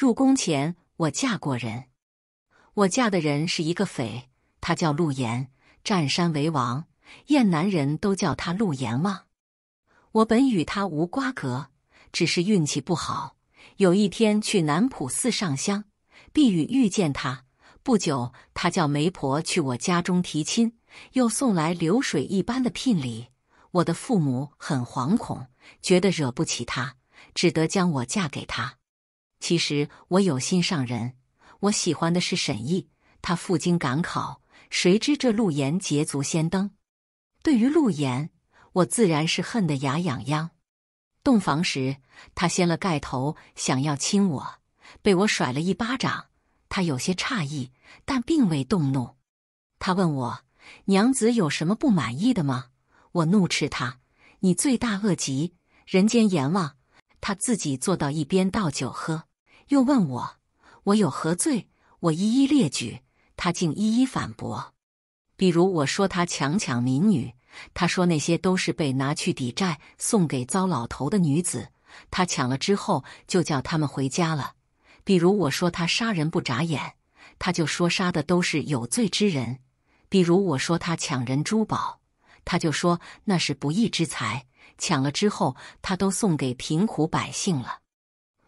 入宫前，我嫁过人。我嫁的人是一个匪，他叫陆延，占山为王，燕南人都叫他陆岩王。我本与他无瓜葛，只是运气不好，有一天去南浦寺上香，避雨遇见他。不久，他叫媒婆去我家中提亲，又送来流水一般的聘礼。我的父母很惶恐，觉得惹不起他，只得将我嫁给他。其实我有心上人，我喜欢的是沈毅。他赴京赶考，谁知这陆岩捷足先登。对于陆岩，我自然是恨得牙痒痒。洞房时，他掀了盖头想要亲我，被我甩了一巴掌。他有些诧异，但并未动怒。他问我：“娘子有什么不满意的吗？”我怒斥他：“你罪大恶极，人间阎王！”他自己坐到一边倒酒喝。又问我，我有何罪？我一一列举，他竟一一反驳。比如我说他强抢民女，他说那些都是被拿去抵债送给糟老头的女子，他抢了之后就叫他们回家了。比如我说他杀人不眨眼，他就说杀的都是有罪之人。比如我说他抢人珠宝，他就说那是不义之财，抢了之后他都送给贫苦百姓了。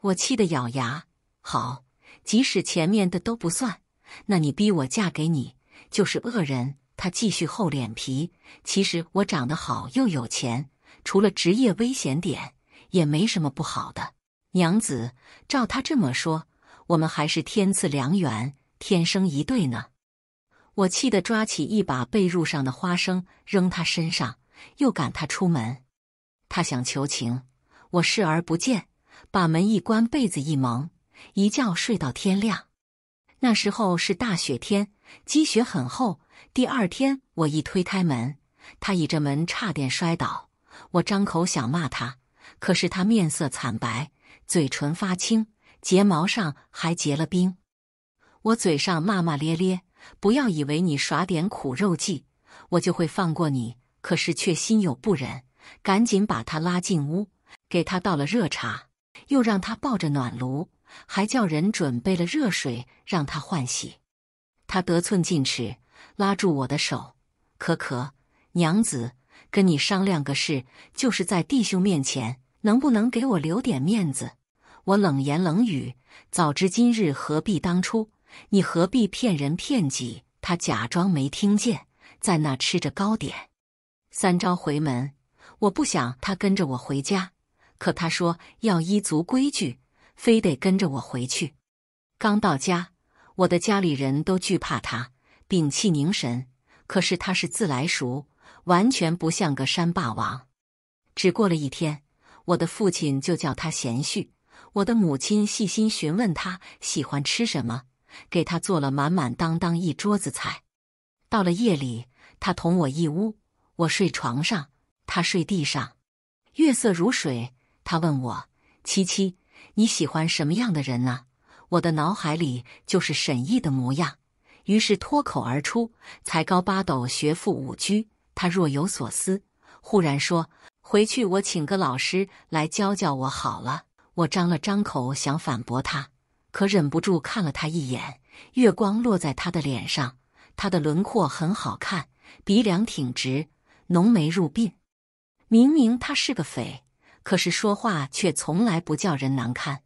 我气得咬牙。好，即使前面的都不算，那你逼我嫁给你就是恶人。他继续厚脸皮，其实我长得好又有钱，除了职业危险点也没什么不好的。娘子，照他这么说，我们还是天赐良缘，天生一对呢。我气得抓起一把被褥上的花生扔他身上，又赶他出门。他想求情，我视而不见，把门一关，被子一蒙。一觉睡到天亮，那时候是大雪天，积雪很厚。第二天我一推开门，他倚着门差点摔倒。我张口想骂他，可是他面色惨白，嘴唇发青，睫毛上还结了冰。我嘴上骂骂咧咧，不要以为你耍点苦肉计，我就会放过你。可是却心有不忍，赶紧把他拉进屋，给他倒了热茶，又让他抱着暖炉。还叫人准备了热水让他换洗。他得寸进尺，拉住我的手：“可可，娘子，跟你商量个事，就是在弟兄面前，能不能给我留点面子？”我冷言冷语：“早知今日，何必当初？你何必骗人骗己？”他假装没听见，在那吃着糕点。三招回门，我不想他跟着我回家，可他说要依族规矩。非得跟着我回去。刚到家，我的家里人都惧怕他，屏气凝神。可是他是自来熟，完全不像个山霸王。只过了一天，我的父亲就叫他贤婿。我的母亲细心询问他喜欢吃什么，给他做了满满当当一桌子菜。到了夜里，他同我一屋，我睡床上，他睡地上。月色如水，他问我：“七七。”你喜欢什么样的人呢？我的脑海里就是沈译的模样，于是脱口而出：“才高八斗，学富五车。”他若有所思，忽然说：“回去我请个老师来教教我好了。”我张了张口想反驳他，可忍不住看了他一眼。月光落在他的脸上，他的轮廓很好看，鼻梁挺直，浓眉入鬓。明明他是个匪。可是说话却从来不叫人难堪。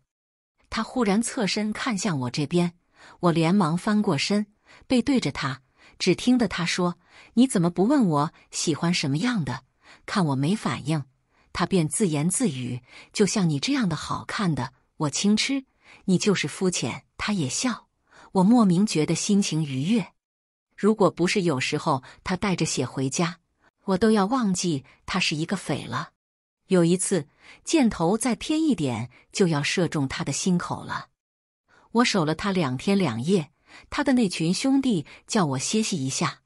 他忽然侧身看向我这边，我连忙翻过身，背对着他。只听得他说：“你怎么不问我喜欢什么样的？”看我没反应，他便自言自语：“就像你这样的好看的，我轻吃；你就是肤浅。”他也笑。我莫名觉得心情愉悦。如果不是有时候他带着血回家，我都要忘记他是一个匪了。有一次，箭头再偏一点就要射中他的心口了。我守了他两天两夜，他的那群兄弟叫我歇息一下，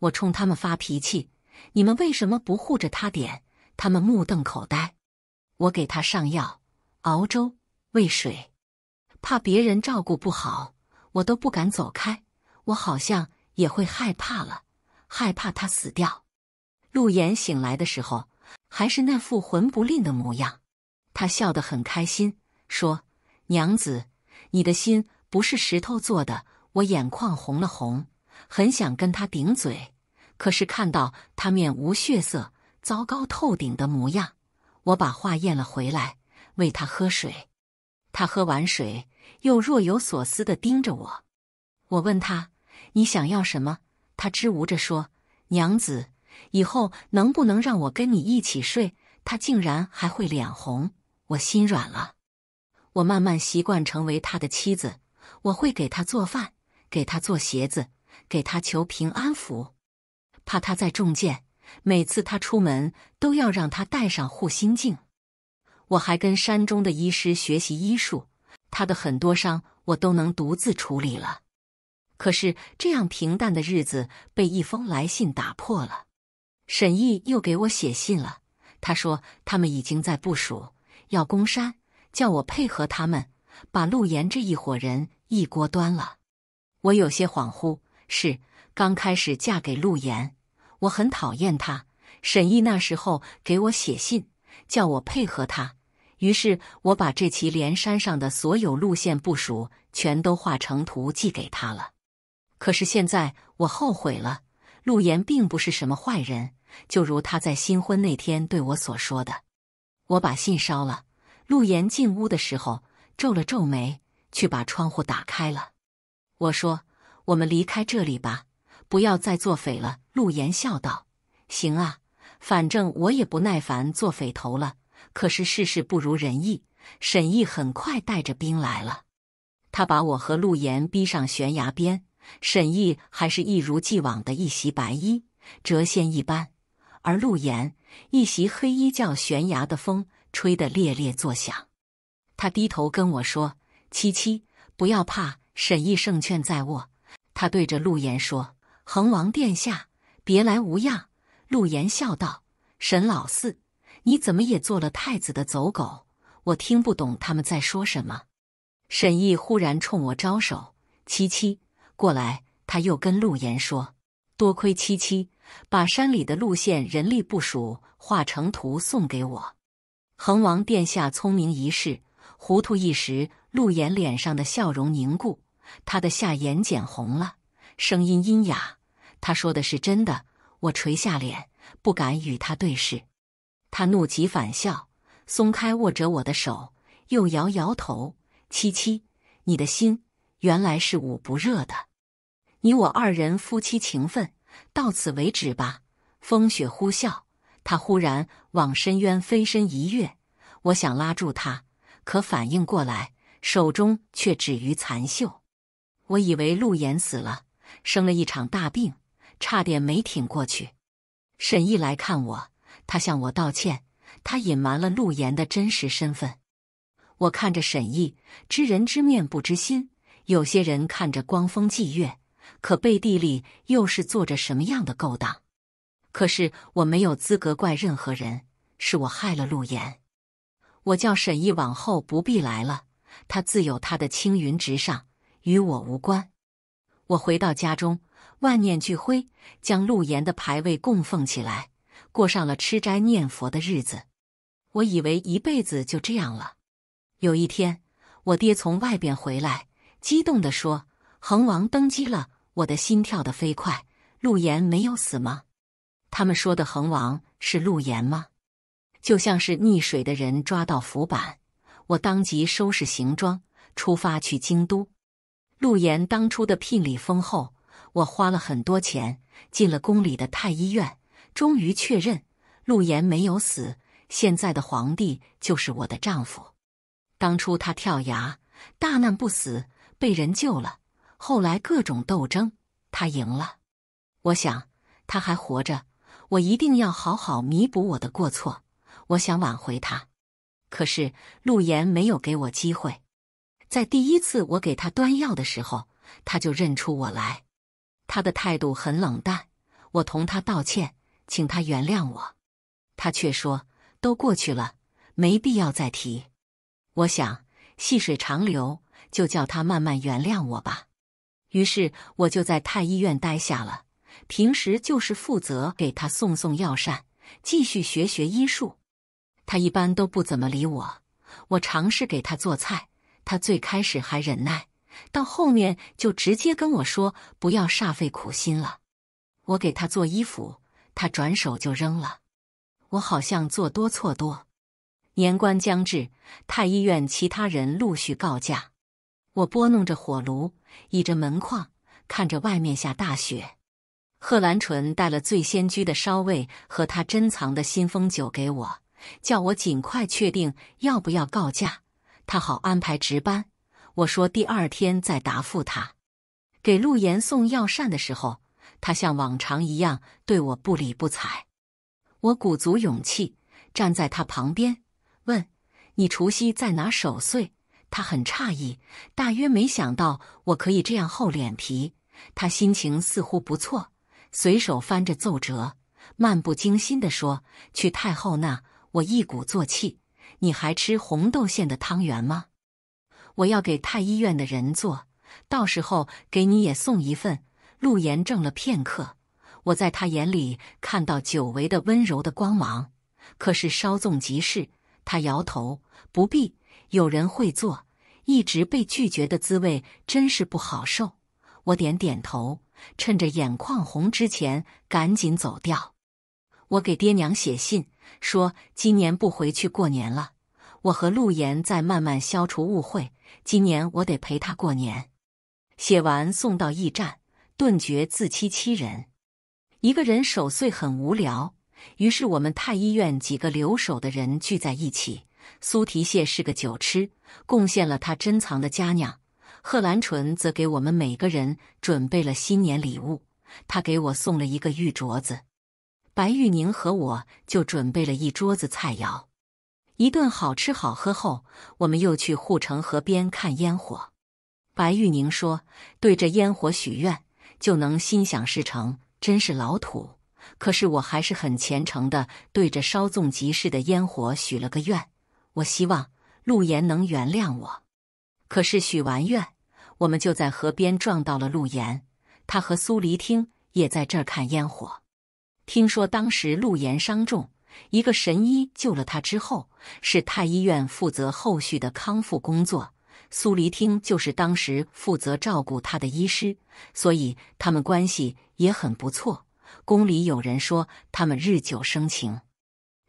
我冲他们发脾气：“你们为什么不护着他点？”他们目瞪口呆。我给他上药、熬粥、喂水，怕别人照顾不好，我都不敢走开。我好像也会害怕了，害怕他死掉。陆岩醒来的时候。还是那副混不吝的模样，他笑得很开心，说：“娘子，你的心不是石头做的。”我眼眶红了红，很想跟他顶嘴，可是看到他面无血色、糟糕透顶的模样，我把话咽了回来，喂他喝水。他喝完水，又若有所思地盯着我。我问他：“你想要什么？”他支吾着说：“娘子。”以后能不能让我跟你一起睡？他竟然还会脸红，我心软了。我慢慢习惯成为他的妻子，我会给他做饭，给他做鞋子，给他求平安符，怕他再中箭。每次他出门都要让他带上护心镜。我还跟山中的医师学习医术，他的很多伤我都能独自处理了。可是这样平淡的日子被一封来信打破了。沈毅又给我写信了，他说他们已经在部署，要攻山，叫我配合他们，把陆岩这一伙人一锅端了。我有些恍惚，是刚开始嫁给陆岩，我很讨厌他。沈毅那时候给我写信，叫我配合他，于是我把这祁连山上的所有路线部署全都画成图寄给他了。可是现在我后悔了。陆岩并不是什么坏人，就如他在新婚那天对我所说的。我把信烧了。陆岩进屋的时候皱了皱眉，去把窗户打开了。我说：“我们离开这里吧，不要再做匪了。”陆岩笑道：“行啊，反正我也不耐烦做匪头了。”可是事事不如人意，沈毅很快带着兵来了，他把我和陆岩逼上悬崖边。沈毅还是一如既往的一袭白衣，谪仙一般；而陆岩一袭黑衣，叫悬崖的风吹得猎猎作响。他低头跟我说：“七七，不要怕，沈毅胜券在握。”他对着陆岩说：“恒王殿下，别来无恙。”陆岩笑道：“沈老四，你怎么也做了太子的走狗？”我听不懂他们在说什么。沈毅忽然冲我招手：“七七。”过来，他又跟陆岩说：“多亏七七把山里的路线、人力部署画成图送给我。”恒王殿下聪明一世，糊涂一时。陆岩脸上的笑容凝固，他的下眼睑红了，声音阴哑：“他说的是真的。”我垂下脸，不敢与他对视。他怒极反笑，松开握着我的手，又摇摇头：“七七，你的心。”原来是捂不热的，你我二人夫妻情分到此为止吧。风雪呼啸，他忽然往深渊飞身一跃，我想拉住他，可反应过来，手中却止于残袖。我以为陆岩死了，生了一场大病，差点没挺过去。沈毅来看我，他向我道歉，他隐瞒了陆岩的真实身份。我看着沈毅，知人知面不知心。有些人看着光风霁月，可背地里又是做着什么样的勾当？可是我没有资格怪任何人，是我害了陆岩。我叫沈毅，往后不必来了，他自有他的青云直上，与我无关。我回到家中，万念俱灰，将陆岩的牌位供奉起来，过上了吃斋念佛的日子。我以为一辈子就这样了。有一天，我爹从外边回来。激动地说：“恒王登基了，我的心跳得飞快。陆岩没有死吗？他们说的恒王是陆岩吗？就像是溺水的人抓到浮板，我当即收拾行装，出发去京都。陆岩当初的聘礼丰厚，我花了很多钱进了宫里的太医院，终于确认陆岩没有死。现在的皇帝就是我的丈夫。当初他跳崖，大难不死。”被人救了，后来各种斗争，他赢了。我想他还活着，我一定要好好弥补我的过错。我想挽回他，可是陆岩没有给我机会。在第一次我给他端药的时候，他就认出我来，他的态度很冷淡。我同他道歉，请他原谅我，他却说都过去了，没必要再提。我想细水长流。就叫他慢慢原谅我吧。于是我就在太医院待下了，平时就是负责给他送送药膳，继续学学医术。他一般都不怎么理我。我尝试给他做菜，他最开始还忍耐，到后面就直接跟我说不要煞费苦心了。我给他做衣服，他转手就扔了。我好像做多错多。年关将至，太医院其他人陆续告假。我拨弄着火炉，倚着门框，看着外面下大雪。贺兰淳带了醉仙居的烧味和他珍藏的新风酒给我，叫我尽快确定要不要告假，他好安排值班。我说第二天再答复他。给陆岩送药膳的时候，他像往常一样对我不理不睬。我鼓足勇气站在他旁边，问：“你除夕在哪守岁？”他很诧异，大约没想到我可以这样厚脸皮。他心情似乎不错，随手翻着奏折，漫不经心地说：“去太后那，我一鼓作气。你还吃红豆馅的汤圆吗？我要给太医院的人做，到时候给你也送一份。”陆言怔了片刻，我在他眼里看到久违的温柔的光芒，可是稍纵即逝。他摇头：“不必，有人会做。”一直被拒绝的滋味真是不好受。我点点头，趁着眼眶红之前赶紧走掉。我给爹娘写信说今年不回去过年了。我和陆岩在慢慢消除误会。今年我得陪他过年。写完送到驿站，顿觉自欺欺人。一个人守岁很无聊，于是我们太医院几个留守的人聚在一起。苏提谢是个酒痴，贡献了他珍藏的佳酿。贺兰淳则给我们每个人准备了新年礼物，他给我送了一个玉镯子。白玉宁和我就准备了一桌子菜肴。一顿好吃好喝后，我们又去护城河边看烟火。白玉宁说：“对着烟火许愿就能心想事成，真是老土。”可是我还是很虔诚的对着稍纵即逝的烟火许了个愿。我希望陆岩能原谅我，可是许完愿，我们就在河边撞到了陆岩，他和苏黎听也在这看烟火。听说当时陆岩伤重，一个神医救了他，之后是太医院负责后续的康复工作，苏黎听就是当时负责照顾他的医师，所以他们关系也很不错。宫里有人说他们日久生情。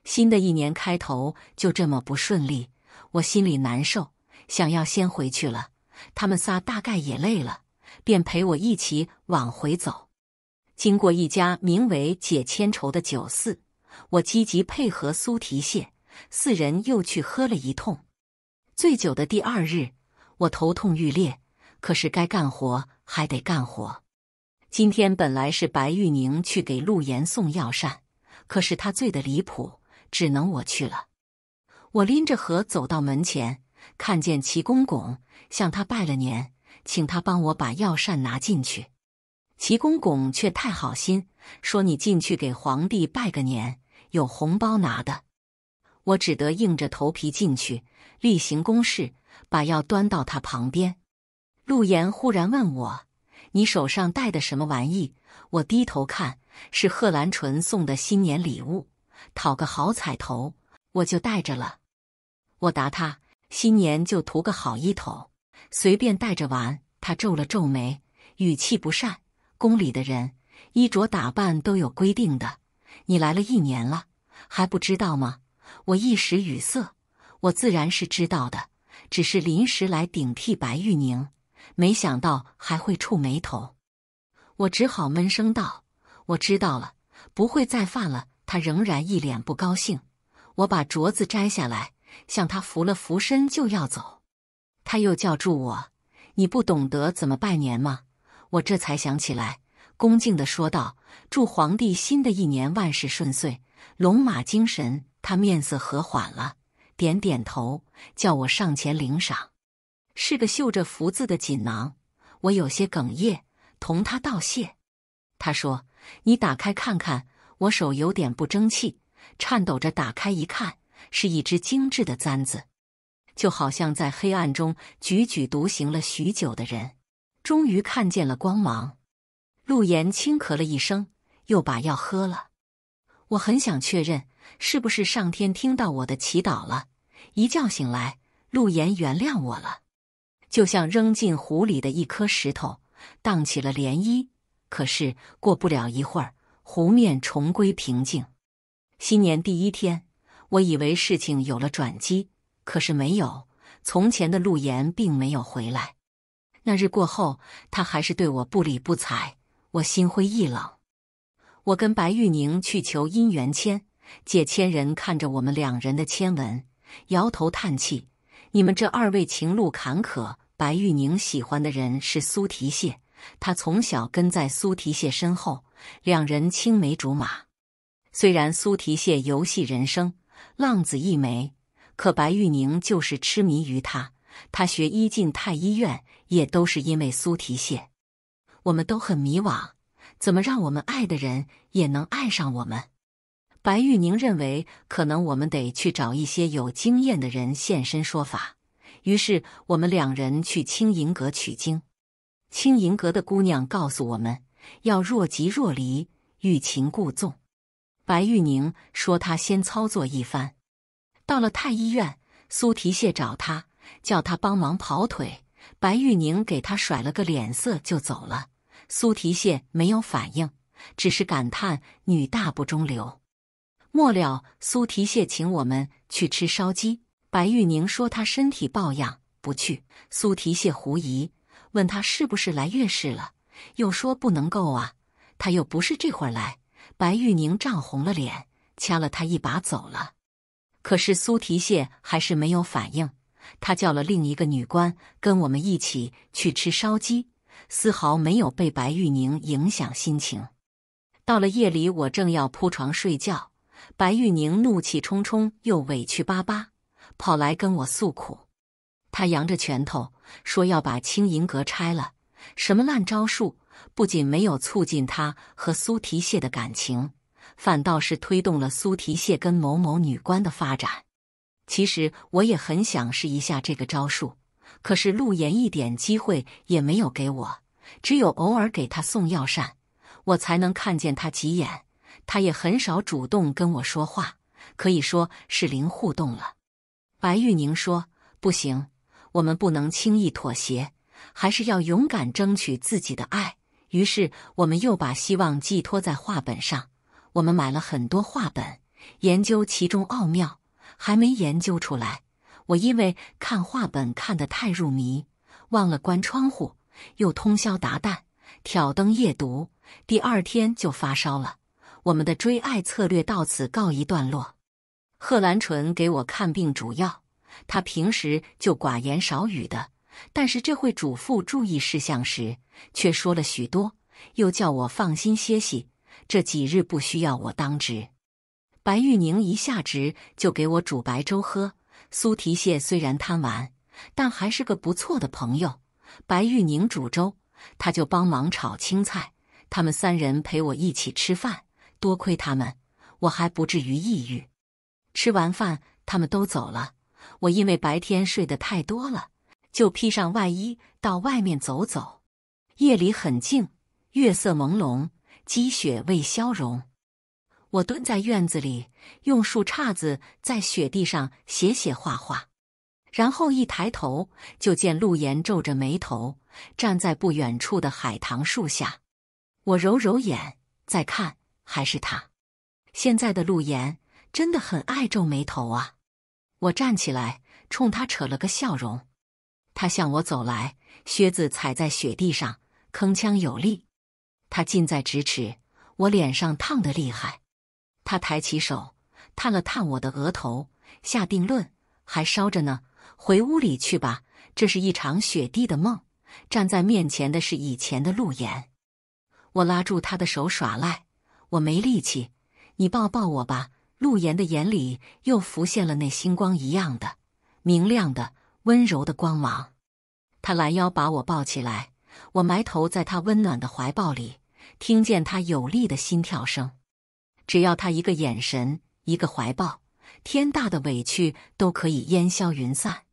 新的一年开头就这么不顺利，我心里难受，想要先回去了。他们仨大概也累了，便陪我一起往回走。经过一家名为“解千愁”的酒肆，我积极配合苏提谢四人又去喝了一通。醉酒的第二日，我头痛欲裂，可是该干活还得干活。今天本来是白玉宁去给陆岩送药膳，可是他醉得离谱。只能我去了。我拎着盒走到门前，看见齐公公，向他拜了年，请他帮我把药膳拿进去。齐公公却太好心，说：“你进去给皇帝拜个年，有红包拿的。”我只得硬着头皮进去，例行公事把药端到他旁边。陆岩忽然问我：“你手上戴的什么玩意？”我低头看，是贺兰淳送的新年礼物。讨个好彩头，我就带着了。我答他：“新年就图个好意头，随便带着玩。”他皱了皱眉，语气不善。宫里的人衣着打扮都有规定的，你来了一年了还不知道吗？我一时语塞。我自然是知道的，只是临时来顶替白玉宁，没想到还会触霉头。我只好闷声道：“我知道了，不会再犯了。”他仍然一脸不高兴，我把镯子摘下来，向他扶了扶身，就要走。他又叫住我：“你不懂得怎么拜年吗？”我这才想起来，恭敬地说道：“祝皇帝新的一年万事顺遂，龙马精神。”他面色和缓了，点点头，叫我上前领赏。是个绣着福字的锦囊，我有些哽咽，同他道谢。他说：“你打开看看。”我手有点不争气，颤抖着打开一看，是一只精致的簪子，就好像在黑暗中踽踽独行了许久的人，终于看见了光芒。陆岩轻咳了一声，又把药喝了。我很想确认，是不是上天听到我的祈祷了？一觉醒来，陆岩原谅我了，就像扔进湖里的一颗石头，荡起了涟漪。可是过不了一会儿。湖面重归平静。新年第一天，我以为事情有了转机，可是没有。从前的陆岩并没有回来。那日过后，他还是对我不理不睬。我心灰意冷。我跟白玉宁去求姻缘签，借签人看着我们两人的签文，摇头叹气：“你们这二位情路坎坷。”白玉宁喜欢的人是苏提谢，他从小跟在苏提谢身后。两人青梅竹马，虽然苏提谢游戏人生，浪子一枚，可白玉宁就是痴迷于他。他学医进太医院，也都是因为苏提谢。我们都很迷惘，怎么让我们爱的人也能爱上我们？白玉宁认为，可能我们得去找一些有经验的人现身说法。于是，我们两人去青银阁取经。青银阁的姑娘告诉我们。要若即若离，欲擒故纵。白玉宁说：“他先操作一番。”到了太医院，苏提谢找他，叫他帮忙跑腿。白玉宁给他甩了个脸色就走了。苏提谢没有反应，只是感叹：“女大不中留。”末了，苏提谢请我们去吃烧鸡。白玉宁说：“他身体抱恙，不去。”苏提谢狐疑，问他是不是来月事了。又说不能够啊！他又不是这会儿来。白玉宁涨红了脸，掐了他一把走了。可是苏提谢还是没有反应。他叫了另一个女官跟我们一起去吃烧鸡，丝毫没有被白玉宁影响心情。到了夜里，我正要铺床睡觉，白玉宁怒气冲冲又委屈巴巴，跑来跟我诉苦。他扬着拳头说要把青银阁拆了。什么烂招数，不仅没有促进他和苏提谢的感情，反倒是推动了苏提谢跟某某女官的发展。其实我也很想试一下这个招数，可是陆岩一点机会也没有给我，只有偶尔给他送药膳，我才能看见他几眼。他也很少主动跟我说话，可以说是零互动了。白玉宁说：“不行，我们不能轻易妥协。”还是要勇敢争取自己的爱。于是，我们又把希望寄托在画本上。我们买了很多画本，研究其中奥妙，还没研究出来。我因为看画本看得太入迷，忘了关窗户，又通宵达旦挑灯夜读，第二天就发烧了。我们的追爱策略到此告一段落。贺兰纯给我看病、主要，他平时就寡言少语的。但是这会嘱咐注意事项时，却说了许多，又叫我放心歇息，这几日不需要我当值。白玉宁一下职就给我煮白粥喝。苏提谢虽然贪玩，但还是个不错的朋友。白玉宁煮粥，他就帮忙炒青菜。他们三人陪我一起吃饭，多亏他们，我还不至于抑郁。吃完饭，他们都走了。我因为白天睡得太多了。就披上外衣到外面走走，夜里很静，月色朦胧，积雪未消融。我蹲在院子里，用树杈子在雪地上写写画画，然后一抬头就见陆岩皱着眉头站在不远处的海棠树下。我揉揉眼再看，还是他。现在的陆岩真的很爱皱眉头啊！我站起来冲他扯了个笑容。他向我走来，靴子踩在雪地上，铿锵有力。他近在咫尺，我脸上烫得厉害。他抬起手，探了探我的额头，下定论：“还烧着呢，回屋里去吧。”这是一场雪地的梦。站在面前的是以前的陆岩。我拉住他的手耍赖：“我没力气，你抱抱我吧。”陆岩的眼里又浮现了那星光一样的明亮的。温柔的光芒，他拦腰把我抱起来，我埋头在他温暖的怀抱里，听见他有力的心跳声。只要他一个眼神，一个怀抱，天大的委屈都可以烟消云散。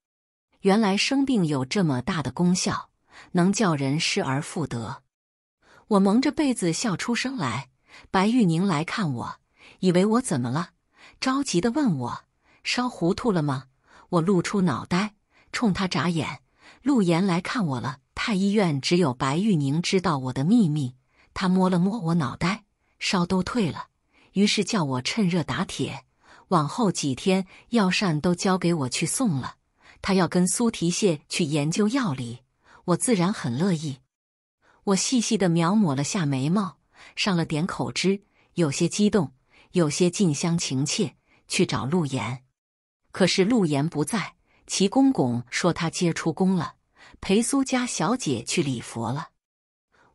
原来生病有这么大的功效，能叫人失而复得。我蒙着被子笑出声来，白玉宁来看我，以为我怎么了，着急的问我烧糊涂了吗？我露出脑袋。冲他眨眼，陆岩来看我了。太医院只有白玉宁知道我的秘密。他摸了摸我脑袋，烧都退了，于是叫我趁热打铁。往后几天药膳都交给我去送了。他要跟苏提谢去研究药理，我自然很乐意。我细细的描抹了下眉毛，上了点口脂，有些激动，有些近乡情怯，去找陆岩。可是陆岩不在。齐公公说：“他接出宫了，陪苏家小姐去礼佛了。”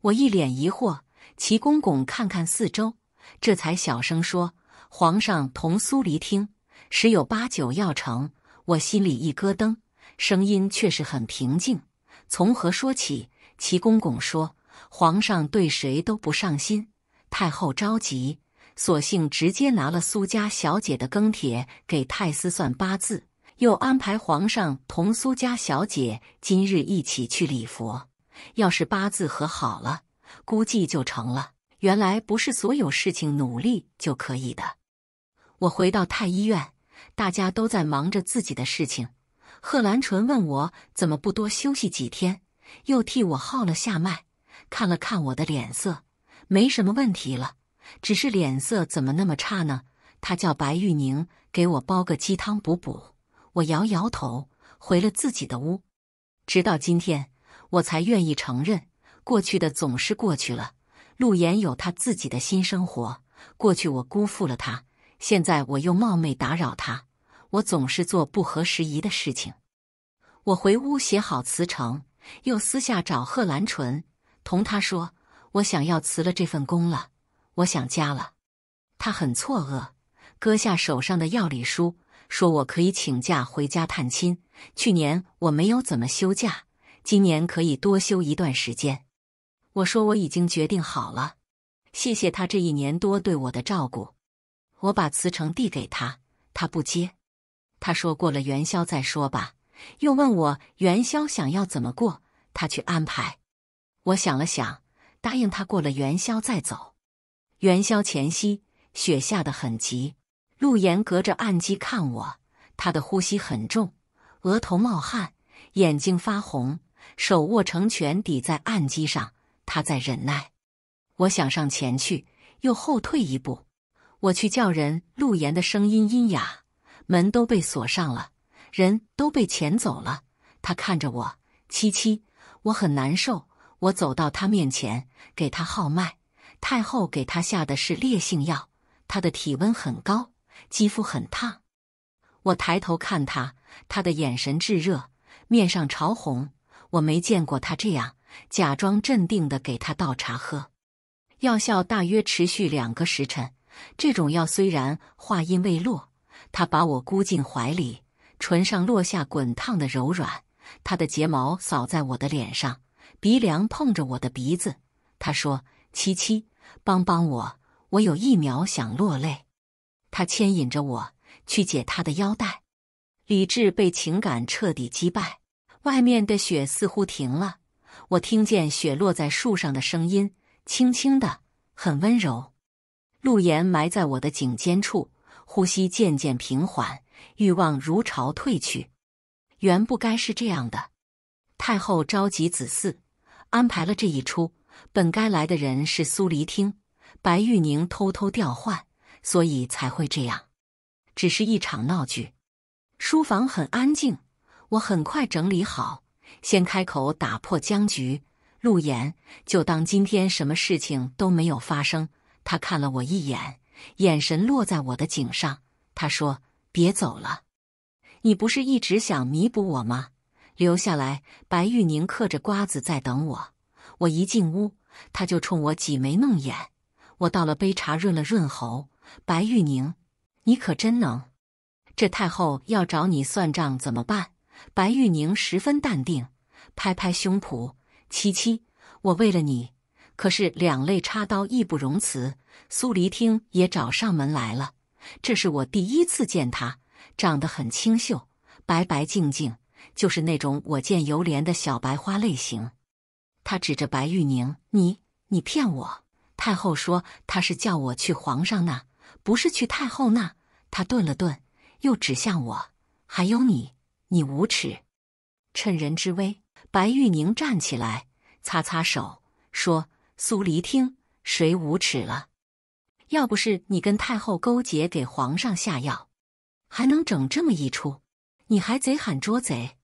我一脸疑惑。齐公公看看四周，这才小声说：“皇上同苏离听，十有八九要成。”我心里一咯噔，声音却是很平静。从何说起？齐公公说：“皇上对谁都不上心，太后着急，索性直接拿了苏家小姐的庚帖给太师算八字。”又安排皇上同苏家小姐今日一起去礼佛，要是八字和好了，估计就成了。原来不是所有事情努力就可以的。我回到太医院，大家都在忙着自己的事情。贺兰淳问我怎么不多休息几天，又替我号了下脉，看了看我的脸色，没什么问题了，只是脸色怎么那么差呢？他叫白玉宁给我煲个鸡汤补补。我摇摇头，回了自己的屋。直到今天，我才愿意承认，过去的总是过去了。陆岩有他自己的新生活，过去我辜负了他，现在我又冒昧打扰他，我总是做不合时宜的事情。我回屋写好辞呈，又私下找贺兰淳，同他说：“我想要辞了这份工了，我想家了。”他很错愕，搁下手上的药理书。说：“我可以请假回家探亲。去年我没有怎么休假，今年可以多休一段时间。”我说：“我已经决定好了。”谢谢他这一年多对我的照顾。我把辞呈递给他，他不接。他说：“过了元宵再说吧。”又问我元宵想要怎么过，他去安排。我想了想，答应他过了元宵再走。元宵前夕，雪下得很急。陆岩隔着暗机看我，他的呼吸很重，额头冒汗，眼睛发红，手握成拳抵在暗机上，他在忍耐。我想上前去，又后退一步。我去叫人。陆岩的声音阴哑，门都被锁上了，人都被遣走了。他看着我，七七，我很难受。我走到他面前，给他号脉。太后给他下的是烈性药，他的体温很高。肌肤很烫，我抬头看他，他的眼神炙热，面上潮红。我没见过他这样假装镇定的给他倒茶喝。药效大约持续两个时辰。这种药虽然话音未落，他把我箍进怀里，唇上落下滚烫的柔软，他的睫毛扫在我的脸上，鼻梁碰着我的鼻子。他说：“七七，帮帮我，我有一秒想落泪。”他牵引着我去解他的腰带，理智被情感彻底击败。外面的雪似乎停了，我听见雪落在树上的声音，轻轻的，很温柔。陆岩埋在我的颈肩处，呼吸渐渐平缓，欲望如潮退去。原不该是这样的。太后召集子嗣，安排了这一出。本该来的人是苏黎听，白玉宁偷偷调换。所以才会这样，只是一场闹剧。书房很安静，我很快整理好，先开口打破僵局。陆言，就当今天什么事情都没有发生。他看了我一眼，眼神落在我的颈上。他说：“别走了，你不是一直想弥补我吗？留下来。”白玉宁嗑着瓜子在等我。我一进屋，他就冲我挤眉弄眼。我倒了杯茶，润了润喉。白玉宁，你可真能！这太后要找你算账怎么办？白玉宁十分淡定，拍拍胸脯：“七七，我为了你，可是两肋插刀，义不容辞。”苏黎听也找上门来了，这是我第一次见他，长得很清秀，白白净净，就是那种我见犹怜的小白花类型。他指着白玉宁：“你，你骗我！太后说她是叫我去皇上那。”不是去太后那，他顿了顿，又指向我，还有你，你无耻，趁人之危。白玉宁站起来，擦擦手，说：“苏黎，听谁无耻了？要不是你跟太后勾结，给皇上下药，还能整这么一出？你还贼喊捉贼！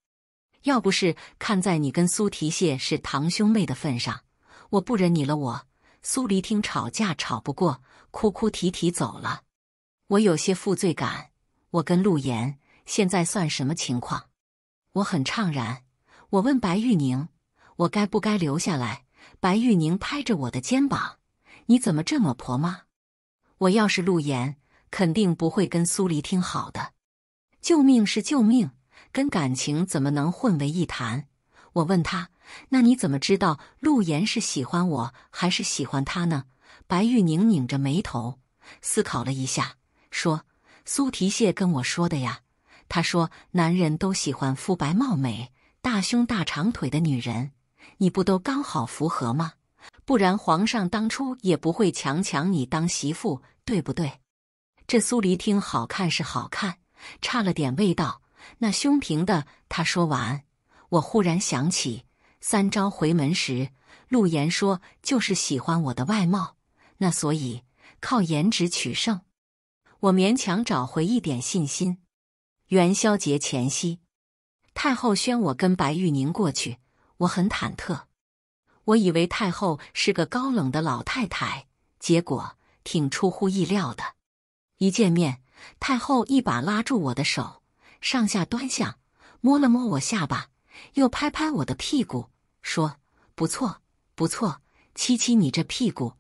要不是看在你跟苏提谢是堂兄妹的份上，我不忍你了。我苏黎听吵架吵不过。”哭哭啼啼走了，我有些负罪感。我跟陆岩现在算什么情况？我很怅然。我问白玉宁：“我该不该留下来？”白玉宁拍着我的肩膀：“你怎么这么婆妈？我要是陆岩，肯定不会跟苏黎听好的。救命是救命，跟感情怎么能混为一谈？”我问他：“那你怎么知道陆岩是喜欢我还是喜欢他呢？”白玉宁拧着眉头，思考了一下，说：“苏提谢跟我说的呀，他说男人都喜欢肤白貌美、大胸大长腿的女人，你不都刚好符合吗？不然皇上当初也不会强抢你当媳妇，对不对？”这苏黎听好看是好看，差了点味道。那胸平的，他说完，我忽然想起三招回门时，陆岩说就是喜欢我的外貌。那所以靠颜值取胜，我勉强找回一点信心。元宵节前夕，太后宣我跟白玉宁过去，我很忐忑。我以为太后是个高冷的老太太，结果挺出乎意料的。一见面，太后一把拉住我的手，上下端详，摸了摸我下巴，又拍拍我的屁股，说：“不错，不错，七七，你这屁股。”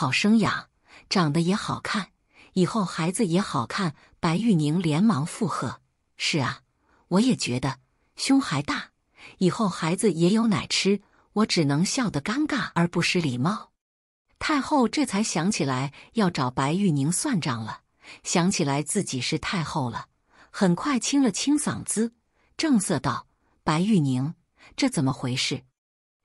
好生养，长得也好看，以后孩子也好看。白玉宁连忙附和：“是啊，我也觉得胸还大，以后孩子也有奶吃。”我只能笑得尴尬而不失礼貌。太后这才想起来要找白玉宁算账了，想起来自己是太后了，很快清了清嗓子，正色道：“白玉宁，这怎么回事？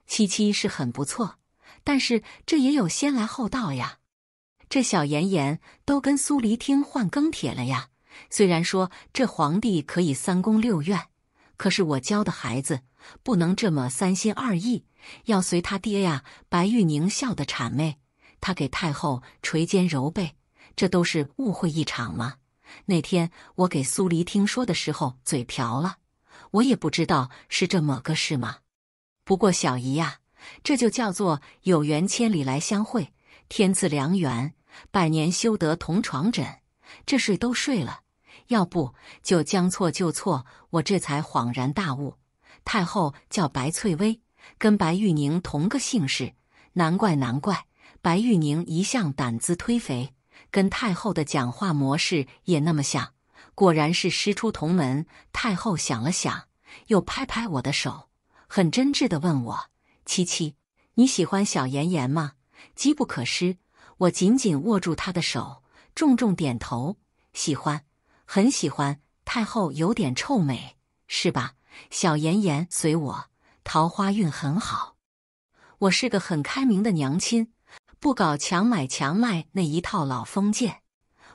七七是很不错。”但是这也有先来后到呀，这小妍妍都跟苏黎听换更帖了呀。虽然说这皇帝可以三宫六院，可是我教的孩子不能这么三心二意，要随他爹呀。白玉宁笑得谄媚，他给太后捶肩揉背，这都是误会一场嘛。那天我给苏黎听说的时候嘴瓢了，我也不知道是这么个事吗？不过小姨呀。这就叫做有缘千里来相会，天赐良缘，百年修得同床枕。这睡都睡了，要不就将错就错。我这才恍然大悟，太后叫白翠微，跟白玉宁同个姓氏，难怪难怪。白玉宁一向胆子忒肥，跟太后的讲话模式也那么像，果然是师出同门。太后想了想，又拍拍我的手，很真挚地问我。七七，你喜欢小妍妍吗？机不可失，我紧紧握住她的手，重重点头，喜欢，很喜欢。太后有点臭美，是吧？小妍妍随我，桃花运很好。我是个很开明的娘亲，不搞强买强卖那一套老封建。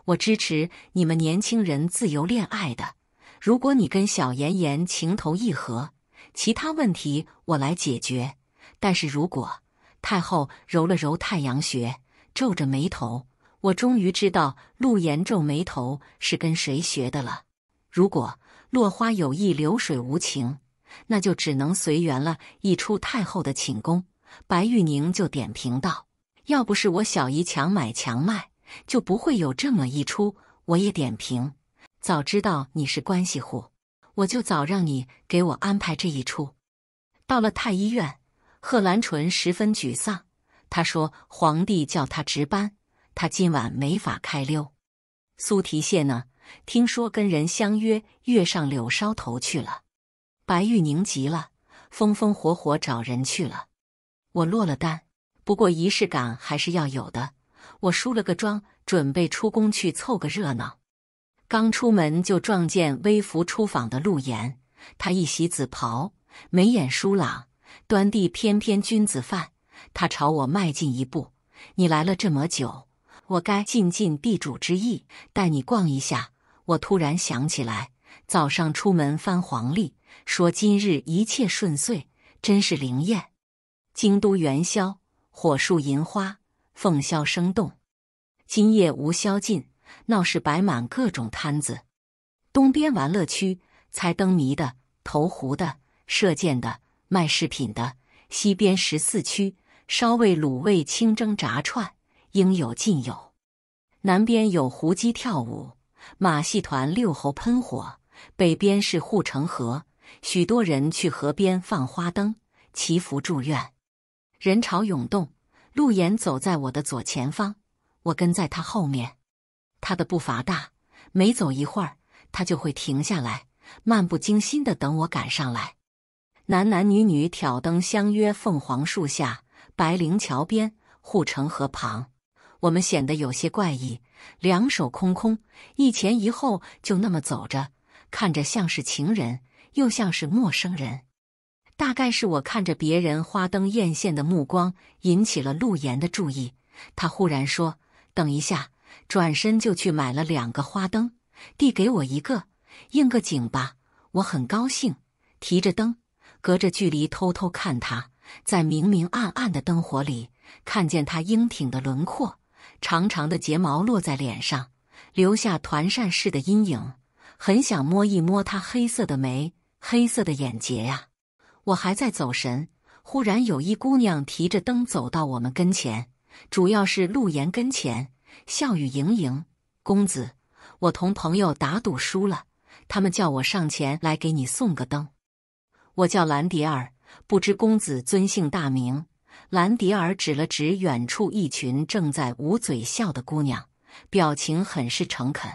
我支持你们年轻人自由恋爱的。如果你跟小妍妍情投意合，其他问题我来解决。但是如果太后揉了揉太阳穴，皱着眉头，我终于知道陆炎皱眉头是跟谁学的了。如果落花有意，流水无情，那就只能随缘了。一出太后的寝宫，白玉宁就点评道：“要不是我小姨强买强卖，就不会有这么一出。”我也点评：“早知道你是关系户，我就早让你给我安排这一出。”到了太医院。贺兰淳十分沮丧，他说：“皇帝叫他值班，他今晚没法开溜。”苏提谢呢？听说跟人相约月上柳梢头去了。白玉宁急了，风风火火找人去了。我落了单，不过仪式感还是要有的。我梳了个妆，准备出宫去凑个热闹。刚出门就撞见微服出访的陆岩，他一袭紫袍，眉眼疏朗。端地翩翩君子范。他朝我迈进一步。你来了这么久，我该尽尽地主之谊，带你逛一下。我突然想起来，早上出门翻黄历，说今日一切顺遂，真是灵验。京都元宵，火树银花，凤箫声动，今夜无宵禁，闹市摆满各种摊子。东边玩乐区，猜灯谜的，投壶的，射箭的。卖饰品的，西边十四区烧味、卤味、清蒸、炸串，应有尽有。南边有胡姬跳舞、马戏团六猴喷火，北边是护城河，许多人去河边放花灯、祈福、祝愿，人潮涌动。陆岩走在我的左前方，我跟在他后面。他的步伐大，每走一会儿，他就会停下来，漫不经心的等我赶上来。男男女女挑灯相约，凤凰树下，白灵桥边，护城河旁，我们显得有些怪异，两手空空，一前一后就那么走着，看着像是情人，又像是陌生人。大概是我看着别人花灯艳羡的目光引起了陆岩的注意，他忽然说：“等一下！”转身就去买了两个花灯，递给我一个，应个景吧。我很高兴，提着灯。隔着距离偷偷看他，在明明暗暗的灯火里，看见他英挺的轮廓，长长的睫毛落在脸上，留下团扇似的阴影。很想摸一摸他黑色的眉、黑色的眼睫呀。我还在走神，忽然有一姑娘提着灯走到我们跟前，主要是陆岩跟前，笑语盈盈：“公子，我同朋友打赌输了，他们叫我上前来给你送个灯。”我叫兰迪尔，不知公子尊姓大名。兰迪尔指了指远处一群正在捂嘴笑的姑娘，表情很是诚恳。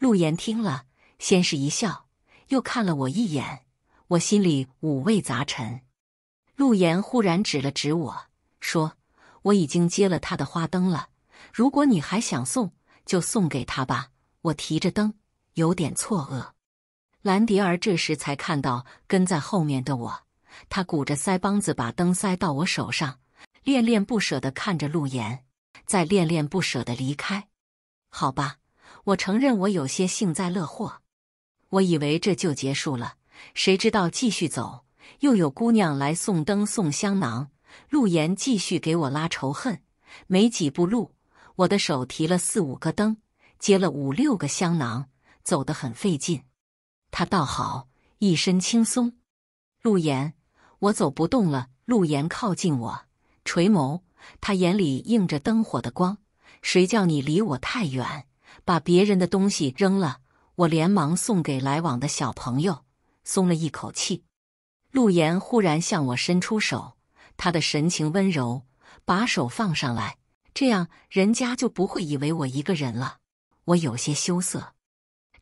陆岩听了，先是一笑，又看了我一眼，我心里五味杂陈。陆岩忽然指了指我说：“我已经接了他的花灯了，如果你还想送，就送给他吧。”我提着灯，有点错愕。兰迪尔这时才看到跟在后面的我，他鼓着腮帮子把灯塞到我手上，恋恋不舍地看着陆岩，再恋恋不舍地离开。好吧，我承认我有些幸灾乐祸。我以为这就结束了，谁知道继续走又有姑娘来送灯送香囊。陆岩继续给我拉仇恨，没几步路，我的手提了四五个灯，接了五六个香囊，走得很费劲。他倒好，一身轻松。陆岩，我走不动了。陆岩靠近我，垂眸，他眼里映着灯火的光。谁叫你离我太远，把别人的东西扔了？我连忙送给来往的小朋友，松了一口气。陆岩忽然向我伸出手，他的神情温柔，把手放上来，这样人家就不会以为我一个人了。我有些羞涩，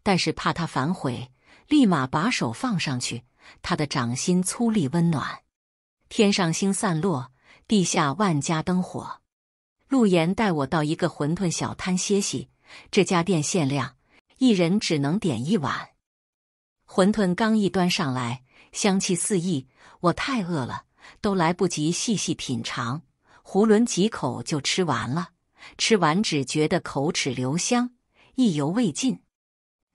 但是怕他反悔。立马把手放上去，他的掌心粗粝温暖。天上星散落，地下万家灯火。陆岩带我到一个馄饨小摊歇息，这家店限量，一人只能点一碗馄饨。刚一端上来，香气四溢，我太饿了，都来不及细细品尝，囫囵几口就吃完了。吃完只觉得口齿留香，意犹未尽。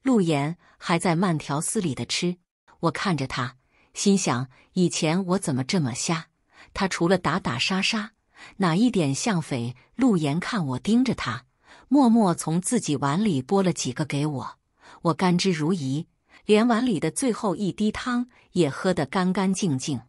陆岩。还在慢条斯理的吃，我看着他，心想：以前我怎么这么瞎？他除了打打杀杀，哪一点像匪？陆岩看我盯着他，默默从自己碗里拨了几个给我，我甘之如饴，连碗里的最后一滴汤也喝得干干净净。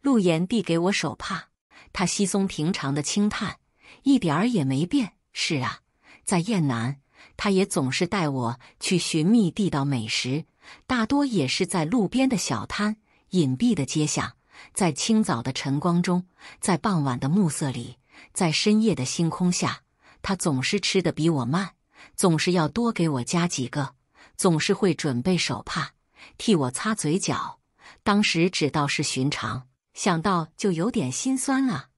陆岩递给我手帕，他稀松平常的轻叹，一点儿也没变。是啊，在燕南。他也总是带我去寻觅地道美食，大多也是在路边的小摊、隐蔽的街巷，在清早的晨光中，在傍晚的暮色里，在深夜的星空下。他总是吃得比我慢，总是要多给我加几个，总是会准备手帕替我擦嘴角。当时只道是寻常，想到就有点心酸啊。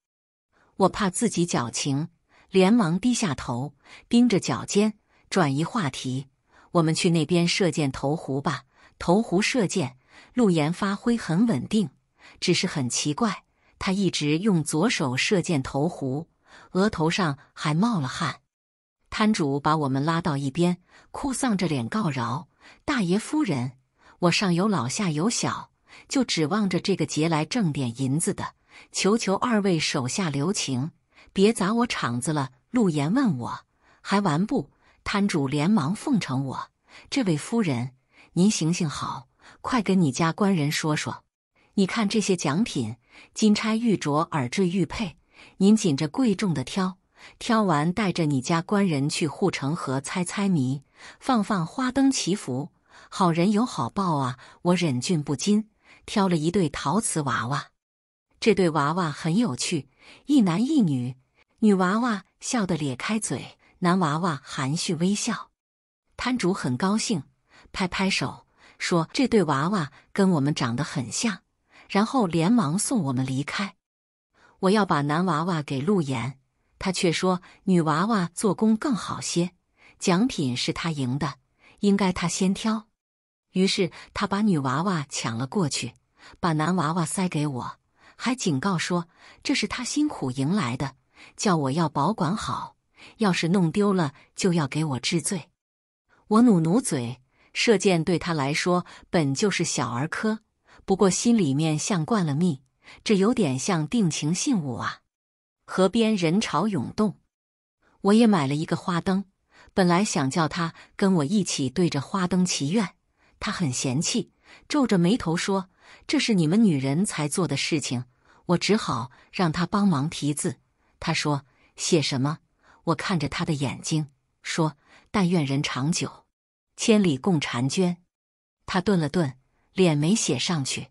我怕自己矫情，连忙低下头，盯着脚尖。转移话题，我们去那边射箭投壶吧。投壶射箭，陆岩发挥很稳定，只是很奇怪，他一直用左手射箭投壶，额头上还冒了汗。摊主把我们拉到一边，哭丧着脸告饶：“大爷夫人，我上有老下有小，就指望着这个节来挣点银子的，求求二位手下留情，别砸我场子了。”陆岩问我：“还玩不？”摊主连忙奉承我：“这位夫人，您行行好，快跟你家官人说说。你看这些奖品，金钗、玉镯、耳坠、玉佩，您紧着贵重的挑。挑完，带着你家官人去护城河猜猜谜，放放花灯，祈福。好人有好报啊！”我忍俊不禁，挑了一对陶瓷娃娃。这对娃娃很有趣，一男一女，女娃娃笑得咧开嘴。男娃娃含蓄微笑，摊主很高兴，拍拍手说：“这对娃娃跟我们长得很像。”然后连忙送我们离开。我要把男娃娃给陆岩，他却说女娃娃做工更好些，奖品是他赢的，应该他先挑。于是他把女娃娃抢了过去，把男娃娃塞给我，还警告说：“这是他辛苦赢来的，叫我要保管好。”要是弄丢了，就要给我治罪。我努努嘴，射箭对他来说本就是小儿科，不过心里面像灌了蜜，这有点像定情信物啊。河边人潮涌动，我也买了一个花灯，本来想叫他跟我一起对着花灯祈愿，他很嫌弃，皱着眉头说：“这是你们女人才做的事情。”我只好让他帮忙提字。他说：“写什么？”我看着他的眼睛，说：“但愿人长久，千里共婵娟。”他顿了顿，脸没写上去。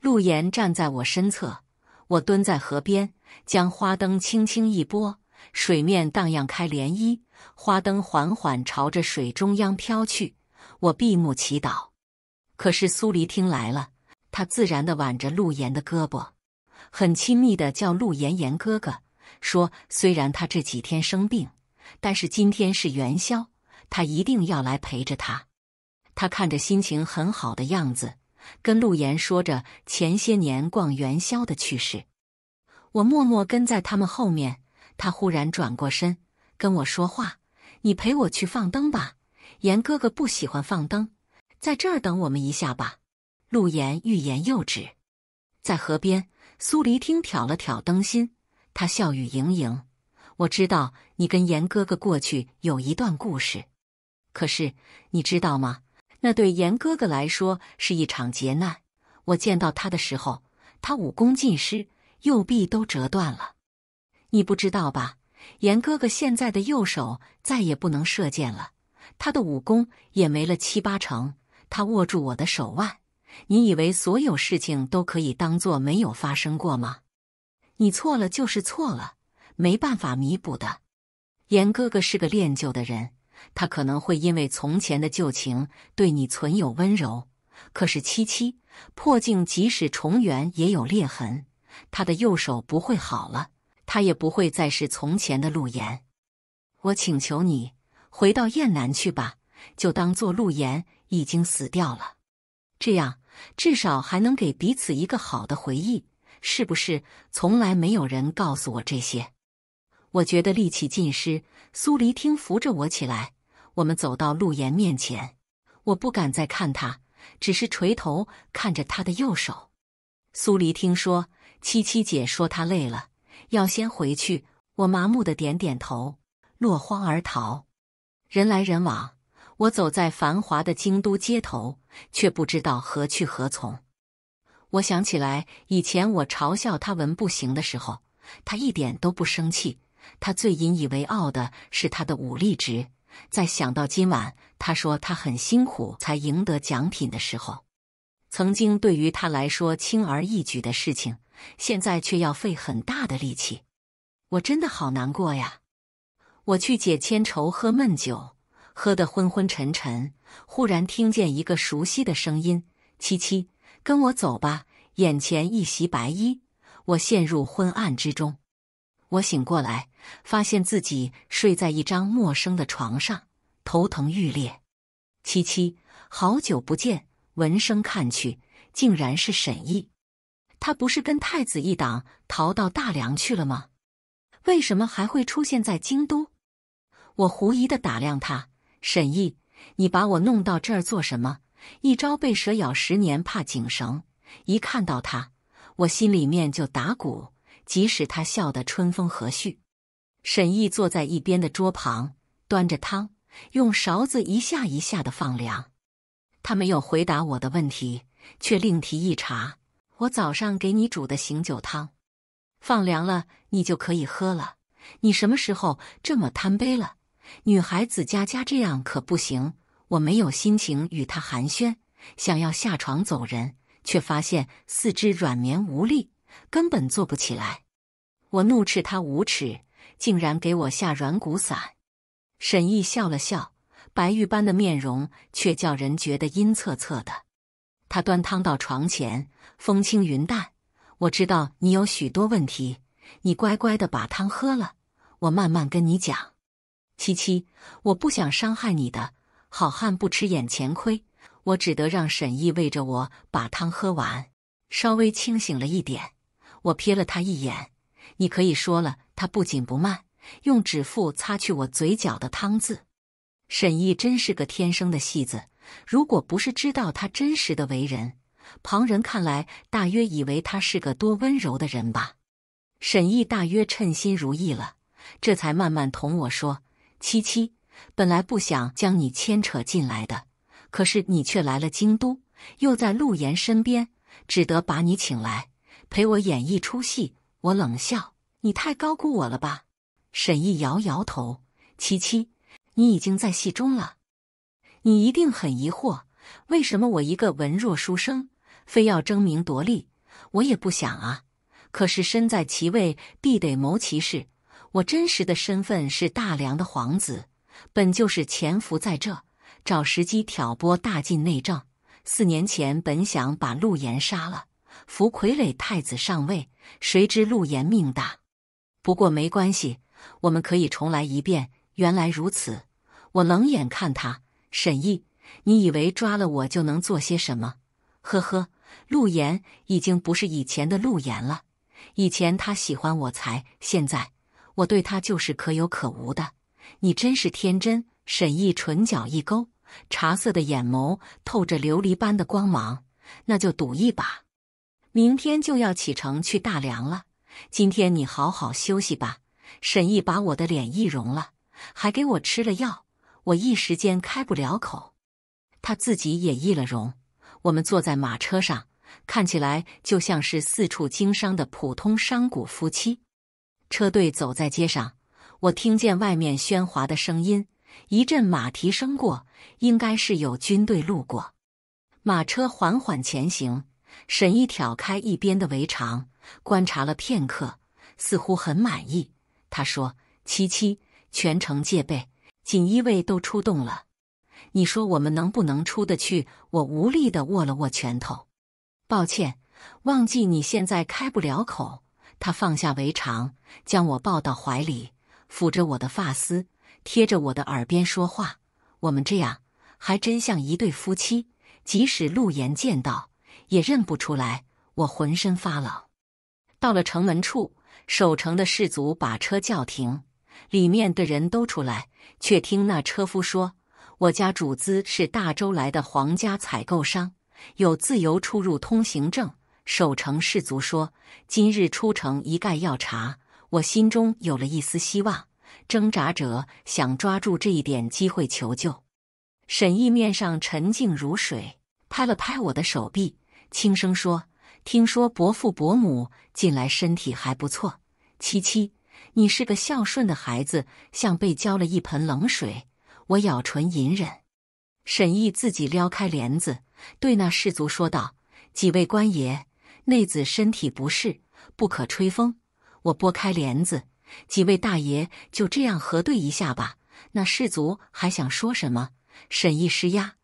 陆岩站在我身侧，我蹲在河边，将花灯轻轻一拨，水面荡漾开涟漪，花灯缓缓朝着水中央飘去。我闭目祈祷。可是苏黎听来了，他自然的挽着陆岩的胳膊，很亲密的叫陆岩岩哥哥。说：“虽然他这几天生病，但是今天是元宵，他一定要来陪着他。”他看着心情很好的样子，跟陆岩说着前些年逛元宵的趣事。我默默跟在他们后面。他忽然转过身跟我说话：“你陪我去放灯吧，岩哥哥不喜欢放灯，在这儿等我们一下吧。”陆岩欲言又止。在河边，苏黎听挑了挑灯芯。他笑语盈盈，我知道你跟严哥哥过去有一段故事，可是你知道吗？那对严哥哥来说是一场劫难。我见到他的时候，他武功尽失，右臂都折断了。你不知道吧？严哥哥现在的右手再也不能射箭了，他的武功也没了七八成。他握住我的手腕，你以为所有事情都可以当做没有发生过吗？你错了，就是错了，没办法弥补的。严哥哥是个恋旧的人，他可能会因为从前的旧情对你存有温柔。可是七七，破镜即使重圆也有裂痕，他的右手不会好了，他也不会再是从前的陆岩。我请求你回到燕南去吧，就当做陆岩已经死掉了，这样至少还能给彼此一个好的回忆。是不是从来没有人告诉我这些？我觉得力气尽失。苏黎听扶着我起来，我们走到陆岩面前。我不敢再看他，只是垂头看着他的右手。苏黎听说七七姐说她累了，要先回去。我麻木的点点头，落荒而逃。人来人往，我走在繁华的京都街头，却不知道何去何从。我想起来以前我嘲笑他文不行的时候，他一点都不生气。他最引以为傲的是他的武力值。在想到今晚他说他很辛苦才赢得奖品的时候，曾经对于他来说轻而易举的事情，现在却要费很大的力气。我真的好难过呀！我去解千愁喝闷酒，喝得昏昏沉沉，忽然听见一个熟悉的声音：“七七。”跟我走吧。眼前一袭白衣，我陷入昏暗之中。我醒过来，发现自己睡在一张陌生的床上，头疼欲裂。七七，好久不见。闻声看去，竟然是沈毅。他不是跟太子一党逃到大梁去了吗？为什么还会出现在京都？我狐疑的打量他。沈毅，你把我弄到这儿做什么？一朝被蛇咬，十年怕井绳。一看到他，我心里面就打鼓。即使他笑得春风和煦，沈毅坐在一边的桌旁，端着汤，用勺子一下一下的放凉。他没有回答我的问题，却另提一茬：“我早上给你煮的醒酒汤，放凉了你就可以喝了。你什么时候这么贪杯了？女孩子家家这样可不行。”我没有心情与他寒暄，想要下床走人，却发现四肢软绵无力，根本坐不起来。我怒斥他无耻，竟然给我下软骨散。沈毅笑了笑，白玉般的面容却叫人觉得阴恻恻的。他端汤到床前，风轻云淡。我知道你有许多问题，你乖乖的把汤喝了，我慢慢跟你讲。七七，我不想伤害你的。好汉不吃眼前亏，我只得让沈毅喂着我把汤喝完，稍微清醒了一点。我瞥了他一眼，你可以说了。他不紧不慢，用指腹擦去我嘴角的汤渍。沈毅真是个天生的戏子，如果不是知道他真实的为人，旁人看来大约以为他是个多温柔的人吧。沈毅大约称心如意了，这才慢慢同我说：“七七。”本来不想将你牵扯进来的，可是你却来了京都，又在陆岩身边，只得把你请来陪我演一出戏。我冷笑：“你太高估我了吧？”沈译摇摇头：“七七，你已经在戏中了。你一定很疑惑，为什么我一个文弱书生非要争名夺利？我也不想啊，可是身在其位，必得谋其事。我真实的身份是大梁的皇子。”本就是潜伏在这，找时机挑拨大晋内政。四年前本想把陆延杀了，扶傀儡太子上位，谁知陆延命大。不过没关系，我们可以重来一遍。原来如此，我冷眼看他。沈毅，你以为抓了我就能做些什么？呵呵，陆岩已经不是以前的陆岩了。以前他喜欢我，才现在我对他就是可有可无的。你真是天真。沈译唇角一勾，茶色的眼眸透着琉璃般的光芒。那就赌一把。明天就要启程去大梁了。今天你好好休息吧。沈译把我的脸易容了，还给我吃了药。我一时间开不了口。他自己也易了容。我们坐在马车上，看起来就像是四处经商的普通商贾夫妻。车队走在街上。我听见外面喧哗的声音，一阵马蹄声过，应该是有军队路过。马车缓缓前行，沈毅挑开一边的围墙，观察了片刻，似乎很满意。他说：“七七，全城戒备，锦衣卫都出动了。你说我们能不能出得去？”我无力的握了握拳头。抱歉，忘记你现在开不了口。他放下围场，将我抱到怀里。抚着我的发丝，贴着我的耳边说话。我们这样还真像一对夫妻，即使陆岩见到也认不出来。我浑身发冷。到了城门处，守城的士卒把车叫停，里面的人都出来，却听那车夫说：“我家主子是大周来的皇家采购商，有自由出入通行证。”守城士卒说：“今日出城一概要查。”我心中有了一丝希望，挣扎着想抓住这一点机会求救。沈毅面上沉静如水，拍了拍我的手臂，轻声说：“听说伯父伯母近来身体还不错。”七七，你是个孝顺的孩子。像被浇了一盆冷水，我咬唇隐忍。沈毅自己撩开帘子，对那士卒说道：“几位官爷，内子身体不适，不可吹风。”我拨开帘子，几位大爷就这样核对一下吧。那士卒还想说什么？沈毅施压，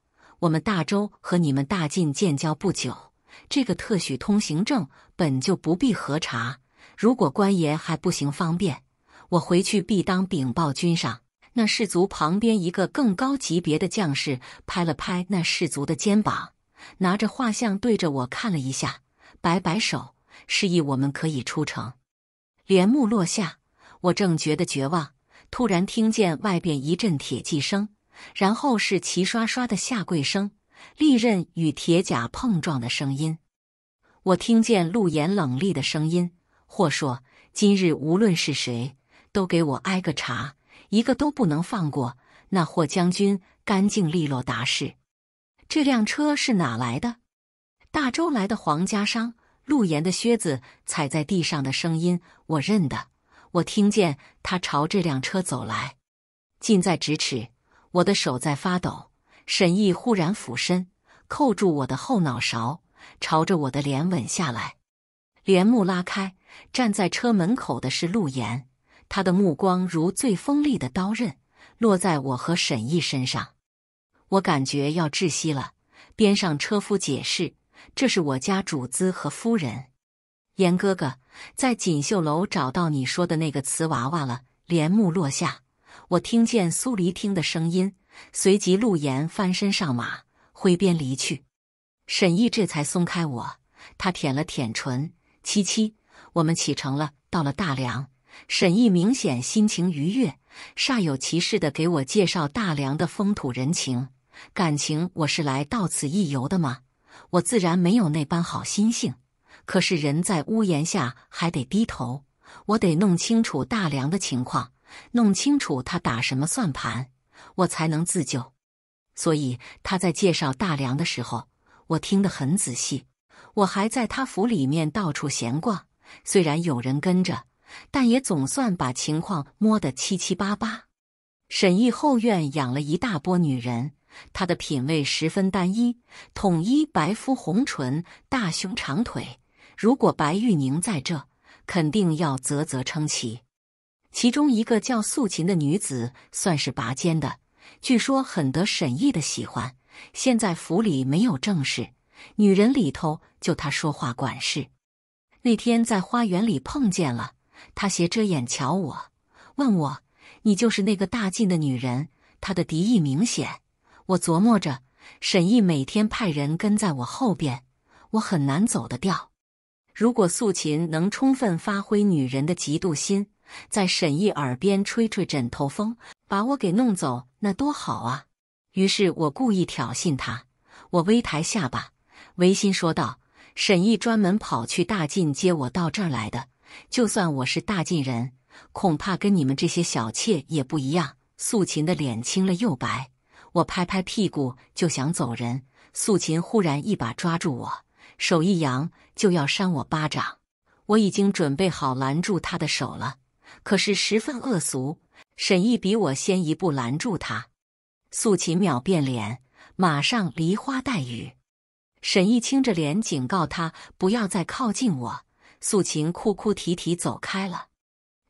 我们大周和你们大晋建交不久，这个特许通行证本就不必核查。如果官爷还不行方便，我回去必当禀报君上。那士卒旁边一个更高级别的将士拍了拍那士卒的肩膀，拿着画像对着我看了一下，摆摆手，示意我们可以出城。帘幕落下，我正觉得绝望，突然听见外边一阵铁骑声，然后是齐刷刷的下跪声、利刃与铁甲碰撞的声音。我听见陆言冷厉的声音：“或说，今日无论是谁，都给我挨个查，一个都不能放过。”那霍将军干净利落答是：“这辆车是哪来的？大周来的皇家商。”陆岩的靴子踩在地上的声音，我认得。我听见他朝这辆车走来，近在咫尺，我的手在发抖。沈毅忽然俯身，扣住我的后脑勺，朝着我的脸吻下来。帘幕拉开，站在车门口的是陆岩，他的目光如最锋利的刀刃，落在我和沈毅身上。我感觉要窒息了。边上车夫解释。这是我家主子和夫人，严哥哥在锦绣楼找到你说的那个瓷娃娃了。帘幕落下，我听见苏黎听的声音，随即陆岩翻身上马，挥鞭离去。沈毅这才松开我，他舔了舔唇：“七七，我们启程了，到了大梁。”沈毅明显心情愉悦，煞有其事的给我介绍大梁的风土人情，感情我是来到此一游的吗？我自然没有那般好心性，可是人在屋檐下还得低头。我得弄清楚大梁的情况，弄清楚他打什么算盘，我才能自救。所以他在介绍大梁的时候，我听得很仔细。我还在他府里面到处闲逛，虽然有人跟着，但也总算把情况摸得七七八八。沈毅后院养了一大波女人。她的品味十分单一，统一白肤红唇、大胸长腿。如果白玉宁在这，肯定要啧啧称奇。其中一个叫素琴的女子算是拔尖的，据说很得沈毅的喜欢。现在府里没有正事，女人里头就她说话管事。那天在花园里碰见了，她斜着眼瞧我，问我：“你就是那个大晋的女人？”她的敌意明显。我琢磨着，沈毅每天派人跟在我后边，我很难走得掉。如果素琴能充分发挥女人的嫉妒心，在沈毅耳边吹吹枕头风，把我给弄走，那多好啊！于是我故意挑衅他，我微抬下巴，违心说道：“沈毅专门跑去大晋接我到这儿来的，就算我是大晋人，恐怕跟你们这些小妾也不一样。”素琴的脸青了又白。我拍拍屁股就想走人，素琴忽然一把抓住我，手一扬就要扇我巴掌。我已经准备好拦住他的手了，可是十分恶俗。沈毅比我先一步拦住他，素琴秒变脸，马上梨花带雨。沈毅青着脸警告他不要再靠近我，素琴哭哭啼啼走开了。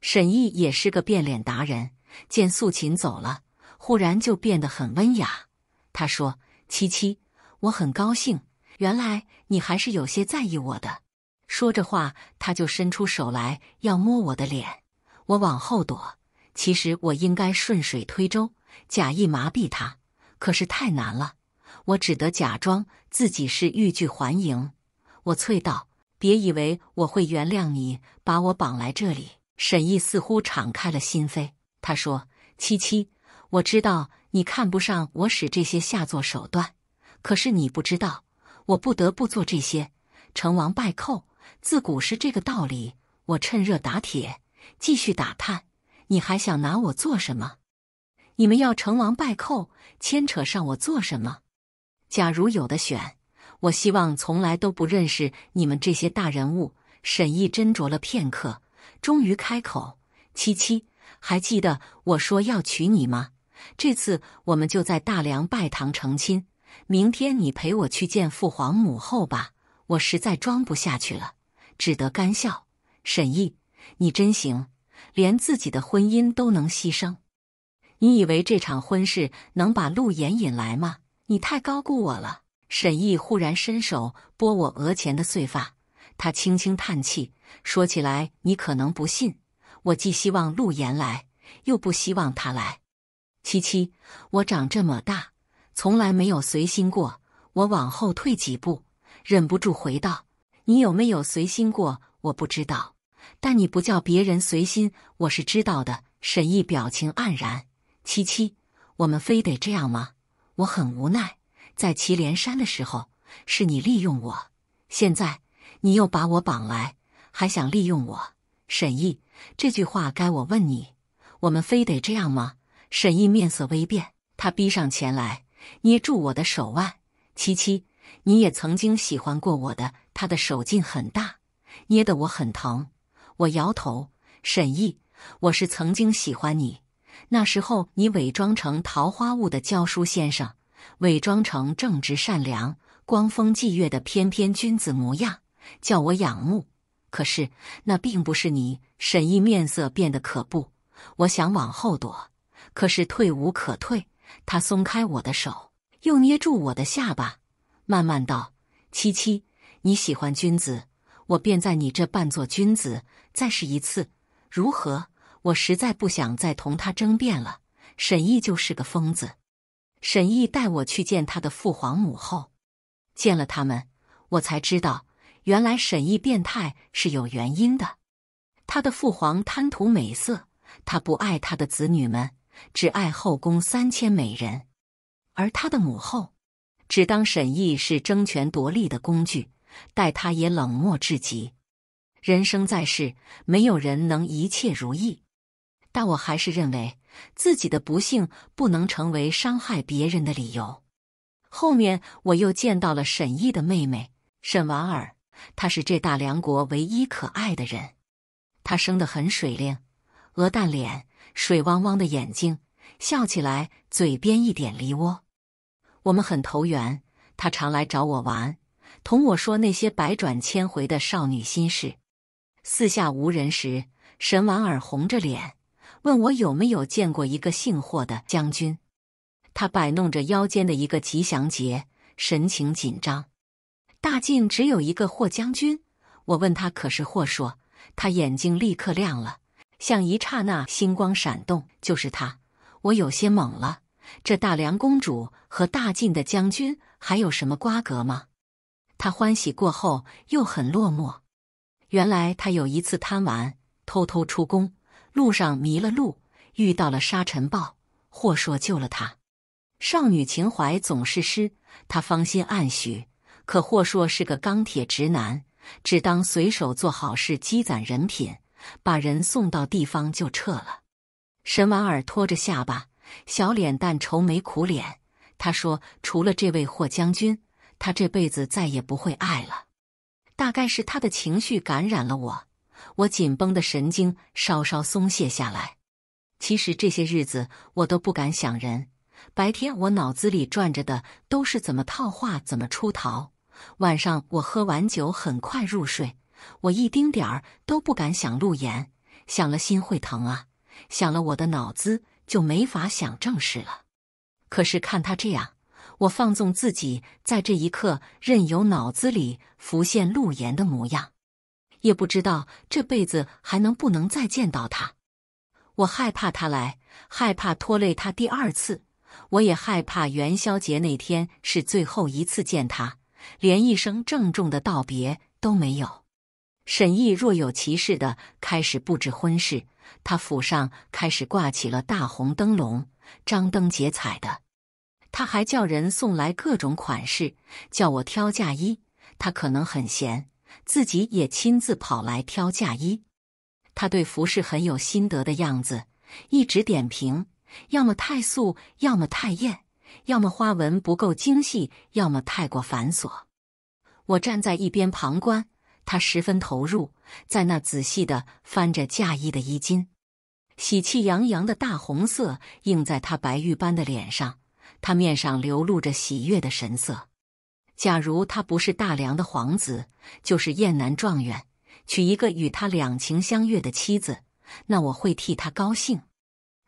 沈毅也是个变脸达人，见素琴走了。忽然就变得很温雅，他说：“七七，我很高兴，原来你还是有些在意我的。”说着话，他就伸出手来要摸我的脸，我往后躲。其实我应该顺水推舟，假意麻痹他，可是太难了，我只得假装自己是欲拒还迎。我啐道：“别以为我会原谅你把我绑来这里。”沈毅似乎敞开了心扉，他说：“七七。”我知道你看不上我使这些下作手段，可是你不知道，我不得不做这些。成王败寇，自古是这个道理。我趁热打铁，继续打探。你还想拿我做什么？你们要成王败寇，牵扯上我做什么？假如有的选，我希望从来都不认识你们这些大人物。沈毅斟酌了片刻，终于开口：“七七，还记得我说要娶你吗？”这次我们就在大梁拜堂成亲。明天你陪我去见父皇母后吧。我实在装不下去了，只得干笑。沈毅，你真行，连自己的婚姻都能牺牲。你以为这场婚事能把陆岩引来吗？你太高估我了。沈毅忽然伸手拨我额前的碎发，他轻轻叹气，说：“起来，你可能不信，我既希望陆岩来，又不希望他来。”七七，我长这么大，从来没有随心过。我往后退几步，忍不住回道：“你有没有随心过？我不知道。但你不叫别人随心，我是知道的。”沈译表情黯然。七七，我们非得这样吗？我很无奈。在祁连山的时候，是你利用我；现在，你又把我绑来，还想利用我。沈译，这句话该我问你：我们非得这样吗？沈毅面色微变，他逼上前来，捏住我的手腕。七七，你也曾经喜欢过我的。他的手劲很大，捏得我很疼。我摇头。沈毅，我是曾经喜欢你。那时候你伪装成桃花坞的教书先生，伪装成正直善良、光风霁月的翩翩君子模样，叫我仰慕。可是那并不是你。沈毅面色变得可怖，我想往后躲。可是退无可退，他松开我的手，又捏住我的下巴，慢慢道：“七七，你喜欢君子，我便在你这扮作君子，再试一次，如何？”我实在不想再同他争辩了。沈毅就是个疯子。沈毅带我去见他的父皇母后，见了他们，我才知道原来沈毅变态是有原因的。他的父皇贪图美色，他不爱他的子女们。只爱后宫三千美人，而他的母后只当沈毅是争权夺利的工具，待他也冷漠至极。人生在世，没有人能一切如意，但我还是认为自己的不幸不能成为伤害别人的理由。后面我又见到了沈毅的妹妹沈婉儿，她是这大梁国唯一可爱的人。她生得很水灵，鹅蛋脸。水汪汪的眼睛，笑起来嘴边一点梨窝，我们很投缘。他常来找我玩，同我说那些百转千回的少女心事。四下无人时，沈婉儿红着脸问我有没有见过一个姓霍的将军。他摆弄着腰间的一个吉祥结，神情紧张。大晋只有一个霍将军，我问他可是霍说，他眼睛立刻亮了。像一刹那星光闪动，就是他。我有些懵了，这大梁公主和大晋的将军还有什么瓜葛吗？他欢喜过后又很落寞。原来他有一次贪玩，偷偷出宫，路上迷了路，遇到了沙尘暴，霍硕救了他。少女情怀总是诗，他芳心暗许。可霍硕是个钢铁直男，只当随手做好事积攒人品。把人送到地方就撤了。沈婉儿托着下巴，小脸蛋愁眉苦脸。他说：“除了这位霍将军，他这辈子再也不会爱了。”大概是他的情绪感染了我，我紧绷的神经稍稍松懈下来。其实这些日子我都不敢想人。白天我脑子里转着的都是怎么套话、怎么出逃。晚上我喝完酒很快入睡。我一丁点儿都不敢想陆岩，想了心会疼啊，想了我的脑子就没法想正事了。可是看他这样，我放纵自己，在这一刻任由脑子里浮现陆岩的模样，也不知道这辈子还能不能再见到他。我害怕他来，害怕拖累他第二次；我也害怕元宵节那天是最后一次见他，连一声郑重的道别都没有。沈毅若有其事地开始布置婚事，他府上开始挂起了大红灯笼，张灯结彩的。他还叫人送来各种款式，叫我挑嫁衣。他可能很闲，自己也亲自跑来挑嫁衣。他对服饰很有心得的样子，一直点评：要么太素，要么太艳，要么花纹不够精细，要么太过繁琐。我站在一边旁观。他十分投入，在那仔细的翻着嫁衣的衣襟，喜气洋洋的大红色映在他白玉般的脸上，他面上流露着喜悦的神色。假如他不是大梁的皇子，就是燕南状元，娶一个与他两情相悦的妻子，那我会替他高兴。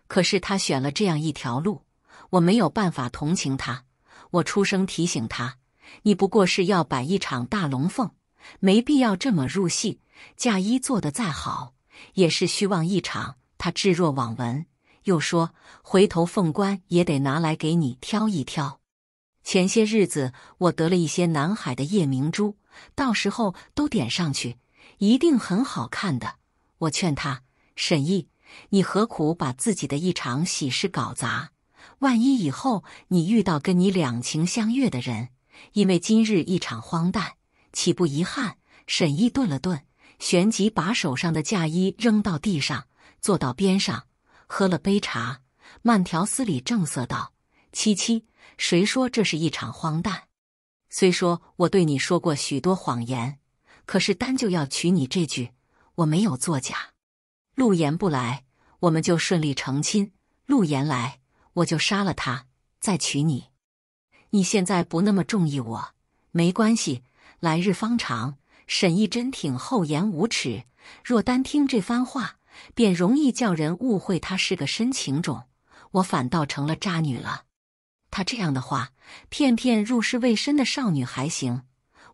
可是他选了这样一条路，我没有办法同情他。我出声提醒他：“你不过是要摆一场大龙凤。”没必要这么入戏，嫁衣做的再好也是虚妄一场。他置若罔闻，又说：“回头凤冠也得拿来给你挑一挑。”前些日子我得了一些南海的夜明珠，到时候都点上去，一定很好看的。我劝他：“沈毅，你何苦把自己的一场喜事搞砸？万一以后你遇到跟你两情相悦的人，因为今日一场荒诞。”岂不遗憾？沈译顿了顿，旋即把手上的嫁衣扔到地上，坐到边上，喝了杯茶，慢条斯理、正色道：“七七，谁说这是一场荒诞？虽说我对你说过许多谎言，可是单就要娶你这句，我没有作假。陆岩不来，我们就顺利成亲；陆岩来，我就杀了他，再娶你。你现在不那么中意我，没关系。”来日方长，沈亦臻挺厚颜无耻。若单听这番话，便容易叫人误会他是个深情种，我反倒成了渣女了。他这样的话，骗骗入世未深的少女还行。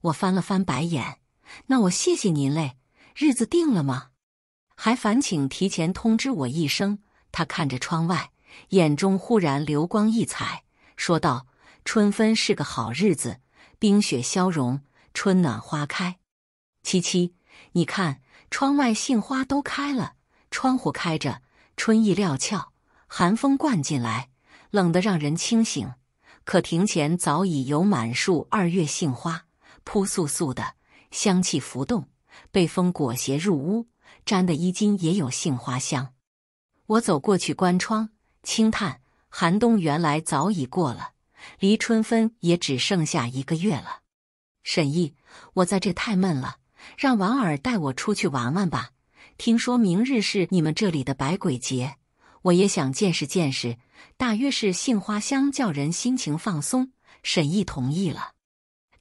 我翻了翻白眼。那我谢谢您嘞。日子定了吗？还烦请提前通知我一声。他看着窗外，眼中忽然流光溢彩，说道：“春分是个好日子，冰雪消融。”春暖花开，七七，你看窗外杏花都开了。窗户开着，春意料峭，寒风灌进来，冷得让人清醒。可庭前早已有满树二月杏花，扑簌簌的香气浮动，被风裹挟入屋，沾的衣襟也有杏花香。我走过去关窗，轻叹：寒冬原来早已过了，离春分也只剩下一个月了。沈毅，我在这太闷了，让婉儿带我出去玩玩吧。听说明日是你们这里的百鬼节，我也想见识见识。大约是杏花香叫人心情放松。沈毅同意了。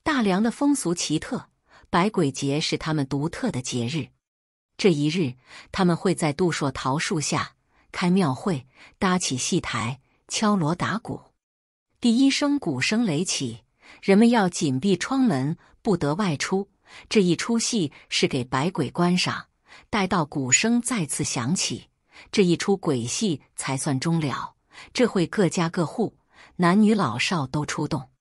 大梁的风俗奇特，百鬼节是他们独特的节日。这一日，他们会在杜硕桃树下开庙会，搭起戏台，敲锣打鼓。第一声鼓声雷起。人们要紧闭窗门，不得外出。这一出戏是给百鬼观赏。待到鼓声再次响起，这一出鬼戏才算终了。这会各家各户，男女老少都出动。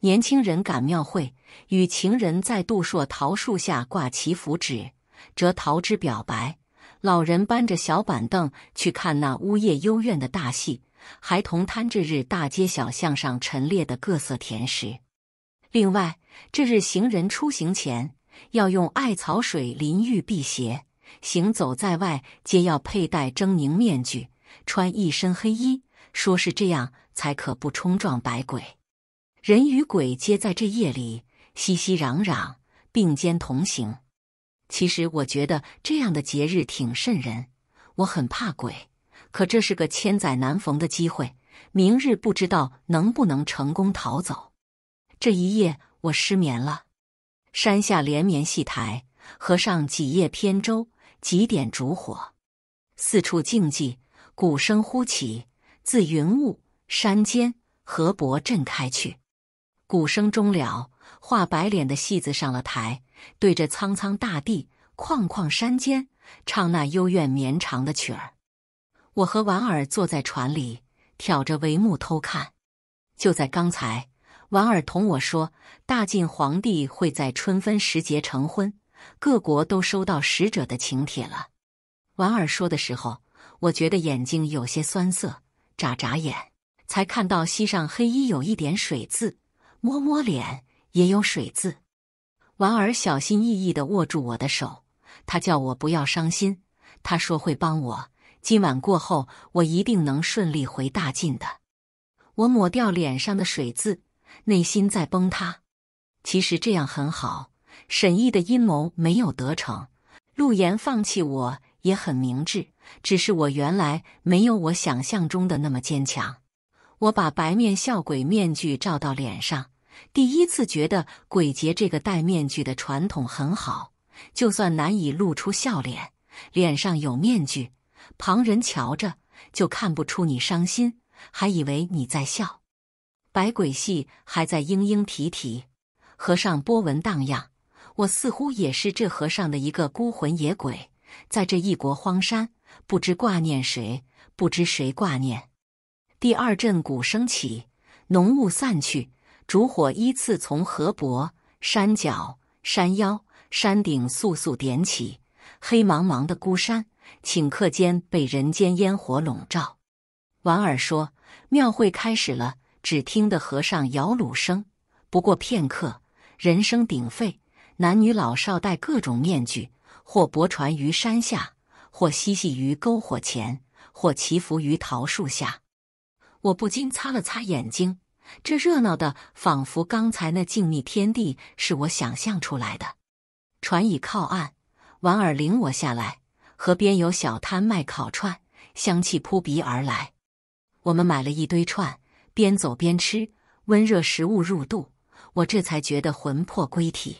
年轻人赶庙会，与情人在杜朔桃树下挂祈福纸，折桃枝表白。老人搬着小板凳去看那呜咽幽怨的大戏。孩童贪这日大街小巷上陈列的各色甜食。另外，这日行人出行前要用艾草水淋浴辟邪，行走在外皆要佩戴狰狞面具，穿一身黑衣，说是这样才可不冲撞百鬼。人与鬼皆在这夜里熙熙攘攘，并肩同行。其实我觉得这样的节日挺瘆人，我很怕鬼，可这是个千载难逢的机会。明日不知道能不能成功逃走。这一夜我失眠了，山下连绵戏台，河上几叶扁舟，几点烛火，四处静寂，鼓声忽起，自云雾山间河伯震开去。鼓声终了，画白脸的戏子上了台，对着苍苍大地、旷旷山间唱那幽怨绵长的曲儿。我和婉儿坐在船里，挑着帷幕偷看。就在刚才。婉儿同我说：“大晋皇帝会在春分时节成婚，各国都收到使者的请帖了。”婉儿说的时候，我觉得眼睛有些酸涩，眨眨眼，才看到膝上黑衣有一点水渍，摸摸脸也有水渍。婉儿小心翼翼地握住我的手，她叫我不要伤心，她说会帮我，今晚过后，我一定能顺利回大晋的。我抹掉脸上的水渍。内心在崩塌，其实这样很好。沈译的阴谋没有得逞，陆岩放弃我也很明智。只是我原来没有我想象中的那么坚强。我把白面笑鬼面具照到脸上，第一次觉得鬼节这个戴面具的传统很好。就算难以露出笑脸，脸上有面具，旁人瞧着就看不出你伤心，还以为你在笑。百鬼戏还在嘤嘤啼啼，河上波纹荡漾。我似乎也是这河上的一个孤魂野鬼，在这一国荒山，不知挂念谁，不知谁挂念。第二阵鼓声起，浓雾散去，烛火依次从河伯、山脚、山腰、山顶簌簌点起。黑茫茫的孤山，顷刻间被人间烟火笼罩。婉儿说：“庙会开始了。”只听得和尚摇橹声，不过片刻，人声鼎沸，男女老少戴各种面具，或泊船于山下，或嬉戏于篝火前，或祈福于桃树下。我不禁擦了擦眼睛，这热闹的仿佛刚才那静谧天地是我想象出来的。船已靠岸，婉儿领我下来，河边有小摊卖烤串，香气扑鼻而来。我们买了一堆串。边走边吃温热食物入肚，我这才觉得魂魄归体。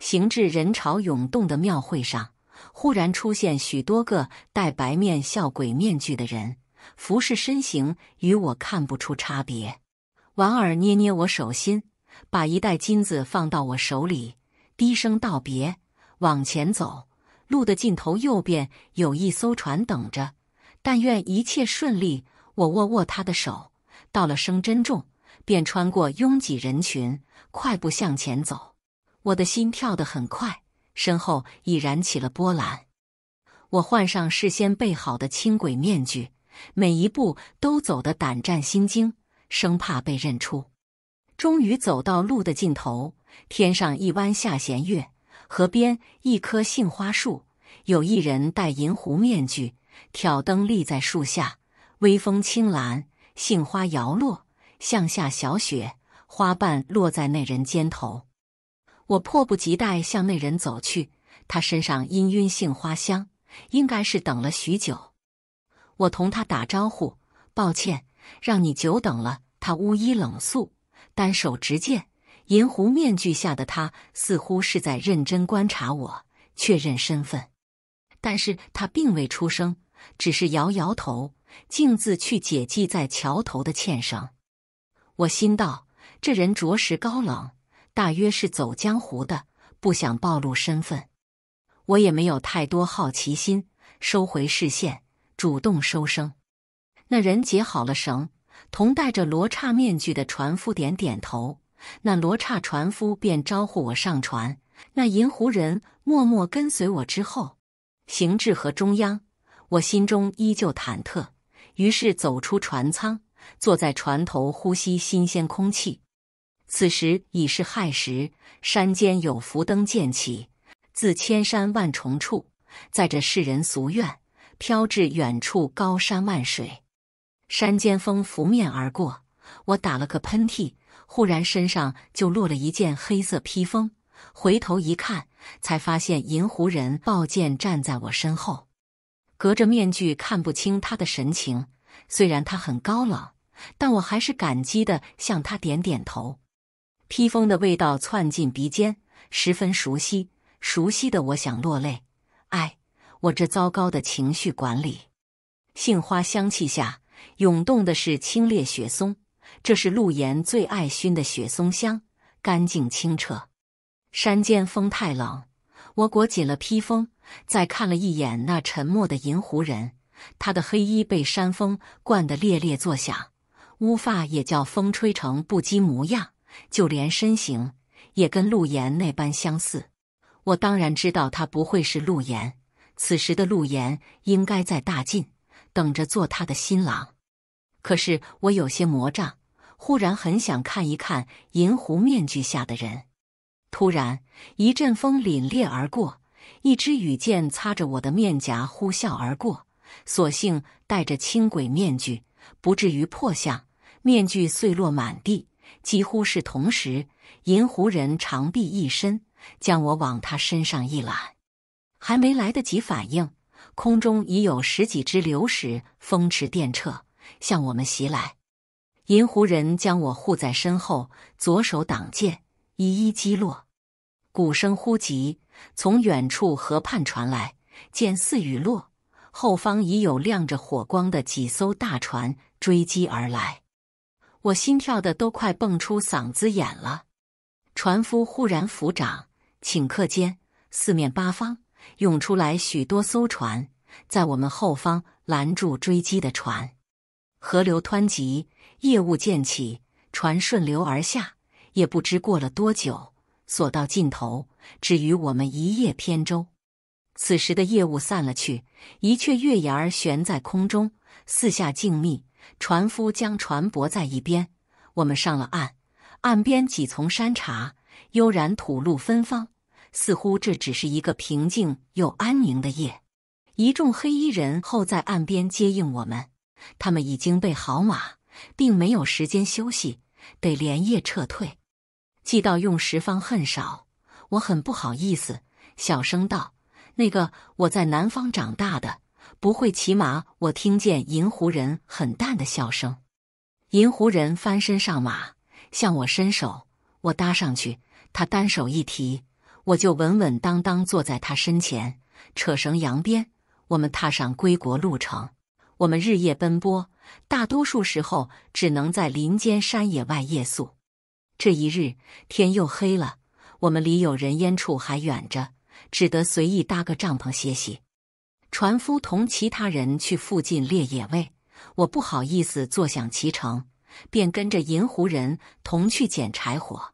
行至人潮涌动的庙会上，忽然出现许多个戴白面笑鬼面具的人，服饰身形与我看不出差别。婉儿捏捏我手心，把一袋金子放到我手里，低声道别，往前走。路的尽头右边有一艘船等着，但愿一切顺利。我握握他的手。到了生真重，便穿过拥挤人群，快步向前走。我的心跳得很快，身后已燃起了波澜。我换上事先备好的轻轨面具，每一步都走得胆战心惊，生怕被认出。终于走到路的尽头，天上一弯下弦月，河边一棵杏花树，有一人戴银狐面具，挑灯立在树下，微风轻澜。杏花摇落，像下小雪，花瓣落在那人肩头。我迫不及待向那人走去，他身上氤氲杏花香，应该是等了许久。我同他打招呼：“抱歉，让你久等了。”他乌衣冷肃，单手执剑，银狐面具下的他似乎是在认真观察我，确认身份。但是他并未出声，只是摇摇头。径自去解系在桥头的纤绳，我心道这人着实高冷，大约是走江湖的，不想暴露身份。我也没有太多好奇心，收回视线，主动收声。那人解好了绳，同戴着罗刹面具的船夫点点头，那罗刹船夫便招呼我上船。那银狐人默默跟随我之后，行至河中央，我心中依旧忐忑。于是走出船舱，坐在船头呼吸新鲜空气。此时已是亥时，山间有浮灯渐起，自千山万重处，载着世人俗愿，飘至远处高山万水。山间风拂面而过，我打了个喷嚏，忽然身上就落了一件黑色披风。回头一看，才发现银狐人抱剑站在我身后。隔着面具看不清他的神情，虽然他很高冷，但我还是感激的向他点点头。披风的味道窜进鼻尖，十分熟悉，熟悉的我想落泪。哎，我这糟糕的情绪管理！杏花香气下涌动的是清冽雪松，这是陆岩最爱熏的雪松香，干净清澈。山间风太冷，我裹紧了披风。再看了一眼那沉默的银狐人，他的黑衣被山风灌得猎猎作响，乌发也叫风吹成不羁模样，就连身形也跟陆岩那般相似。我当然知道他不会是陆岩，此时的陆岩应该在大晋等着做他的新郎。可是我有些魔障，忽然很想看一看银狐面具下的人。突然一阵风凛冽而过。一支羽箭擦着我的面颊呼啸而过，所幸戴着轻轨面具，不至于破相。面具碎落满地。几乎是同时，银狐人长臂一伸，将我往他身上一揽。还没来得及反应，空中已有十几只流矢风驰电掣向我们袭来。银狐人将我护在身后，左手挡剑，一一击落。鼓声忽急。从远处河畔传来，见似雨落，后方已有亮着火光的几艘大船追击而来。我心跳的都快蹦出嗓子眼了。船夫忽然抚掌，顷刻间四面八方涌出来许多艘船，在我们后方拦住追击的船。河流湍急，夜雾渐起，船顺流而下。也不知过了多久，索到尽头。至于我们一叶扁舟，此时的夜雾散了去，一阙月牙儿悬在空中，四下静谧。船夫将船泊在一边，我们上了岸，岸边几丛山茶悠然吐露芬芳，似乎这只是一个平静又安宁的夜。一众黑衣人候在岸边接应我们，他们已经被好马，并没有时间休息，得连夜撤退。既到用时方恨少。我很不好意思，小声道：“那个，我在南方长大的，不会骑马。”我听见银狐人很淡的笑声。银狐人翻身上马，向我伸手，我搭上去，他单手一提，我就稳稳当当坐在他身前，扯绳扬鞭，我们踏上归国路程。我们日夜奔波，大多数时候只能在林间山野外夜宿。这一日天又黑了。我们离有人烟处还远着，只得随意搭个帐篷歇息。船夫同其他人去附近猎野味，我不好意思坐享其成，便跟着银狐人同去捡柴火。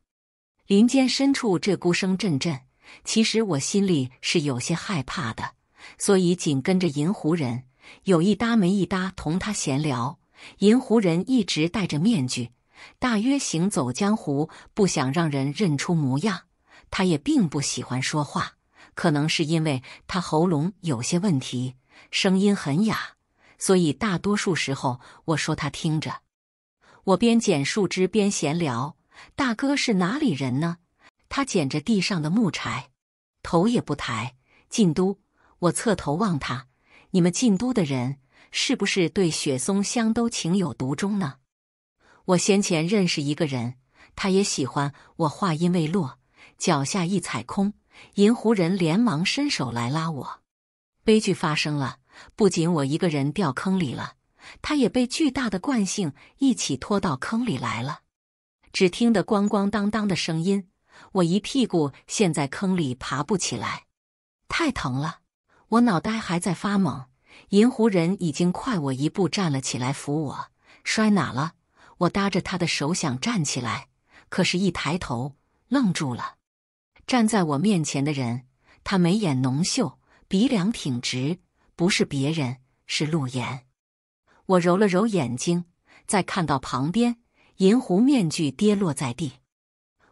林间深处，这孤声阵阵。其实我心里是有些害怕的，所以紧跟着银狐人，有一搭没一搭同他闲聊。银狐人一直戴着面具，大约行走江湖，不想让人认出模样。他也并不喜欢说话，可能是因为他喉咙有些问题，声音很哑，所以大多数时候我说他听着。我边捡树枝边闲聊：“大哥是哪里人呢？”他捡着地上的木柴，头也不抬。晋都。我侧头望他：“你们晋都的人是不是对雪松香都情有独钟呢？”我先前认识一个人，他也喜欢。我话音未落。脚下一踩空，银狐人连忙伸手来拉我。悲剧发生了，不仅我一个人掉坑里了，他也被巨大的惯性一起拖到坑里来了。只听得咣咣当当的声音，我一屁股陷在坑里，爬不起来，太疼了。我脑袋还在发懵，银狐人已经快我一步站了起来，扶我。摔哪了？我搭着他的手想站起来，可是一抬头愣住了。站在我面前的人，他眉眼浓秀，鼻梁挺直，不是别人，是陆岩。我揉了揉眼睛，再看到旁边银狐面具跌落在地，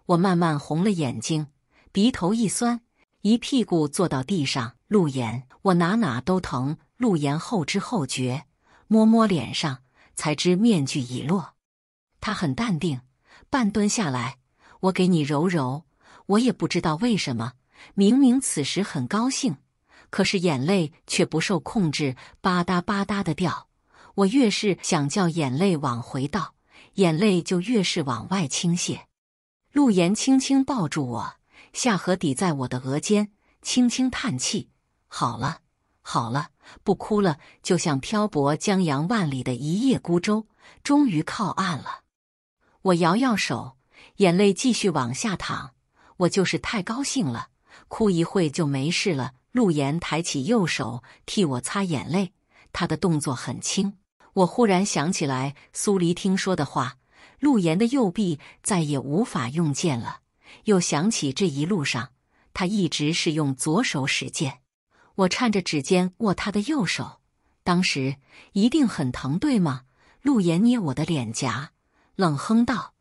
我慢慢红了眼睛，鼻头一酸，一屁股坐到地上。陆岩，我哪哪都疼。陆岩后知后觉，摸摸脸上，才知面具已落。他很淡定，半蹲下来，我给你揉揉。我也不知道为什么，明明此时很高兴，可是眼泪却不受控制，吧嗒吧嗒的掉。我越是想叫眼泪往回倒，眼泪就越是往外倾泻。陆岩轻轻抱住我，下颌抵在我的额间，轻轻叹气：“好了，好了，不哭了。”就像漂泊江洋万里的一叶孤舟，终于靠岸了。我摇摇手，眼泪继续往下淌。我就是太高兴了，哭一会就没事了。陆岩抬起右手替我擦眼泪，他的动作很轻。我忽然想起来苏黎听说的话，陆岩的右臂再也无法用剑了。又想起这一路上他一直是用左手使剑，我颤着指尖握他的右手，当时一定很疼，对吗？陆岩捏我的脸颊，冷哼道：“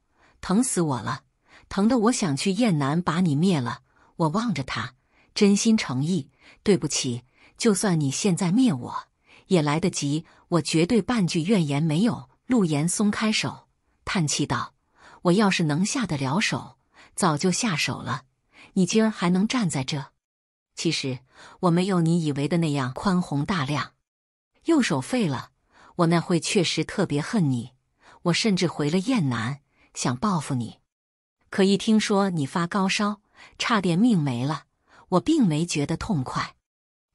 疼死我了。”疼得我想去燕南把你灭了。我望着他，真心诚意，对不起。就算你现在灭我，也来得及。我绝对半句怨言没有。陆岩松开手，叹气道：“我要是能下得了手，早就下手了。你今儿还能站在这？其实我没有你以为的那样宽宏大量。右手废了，我那会确实特别恨你。我甚至回了燕南，想报复你。”可一听说你发高烧，差点命没了，我并没觉得痛快。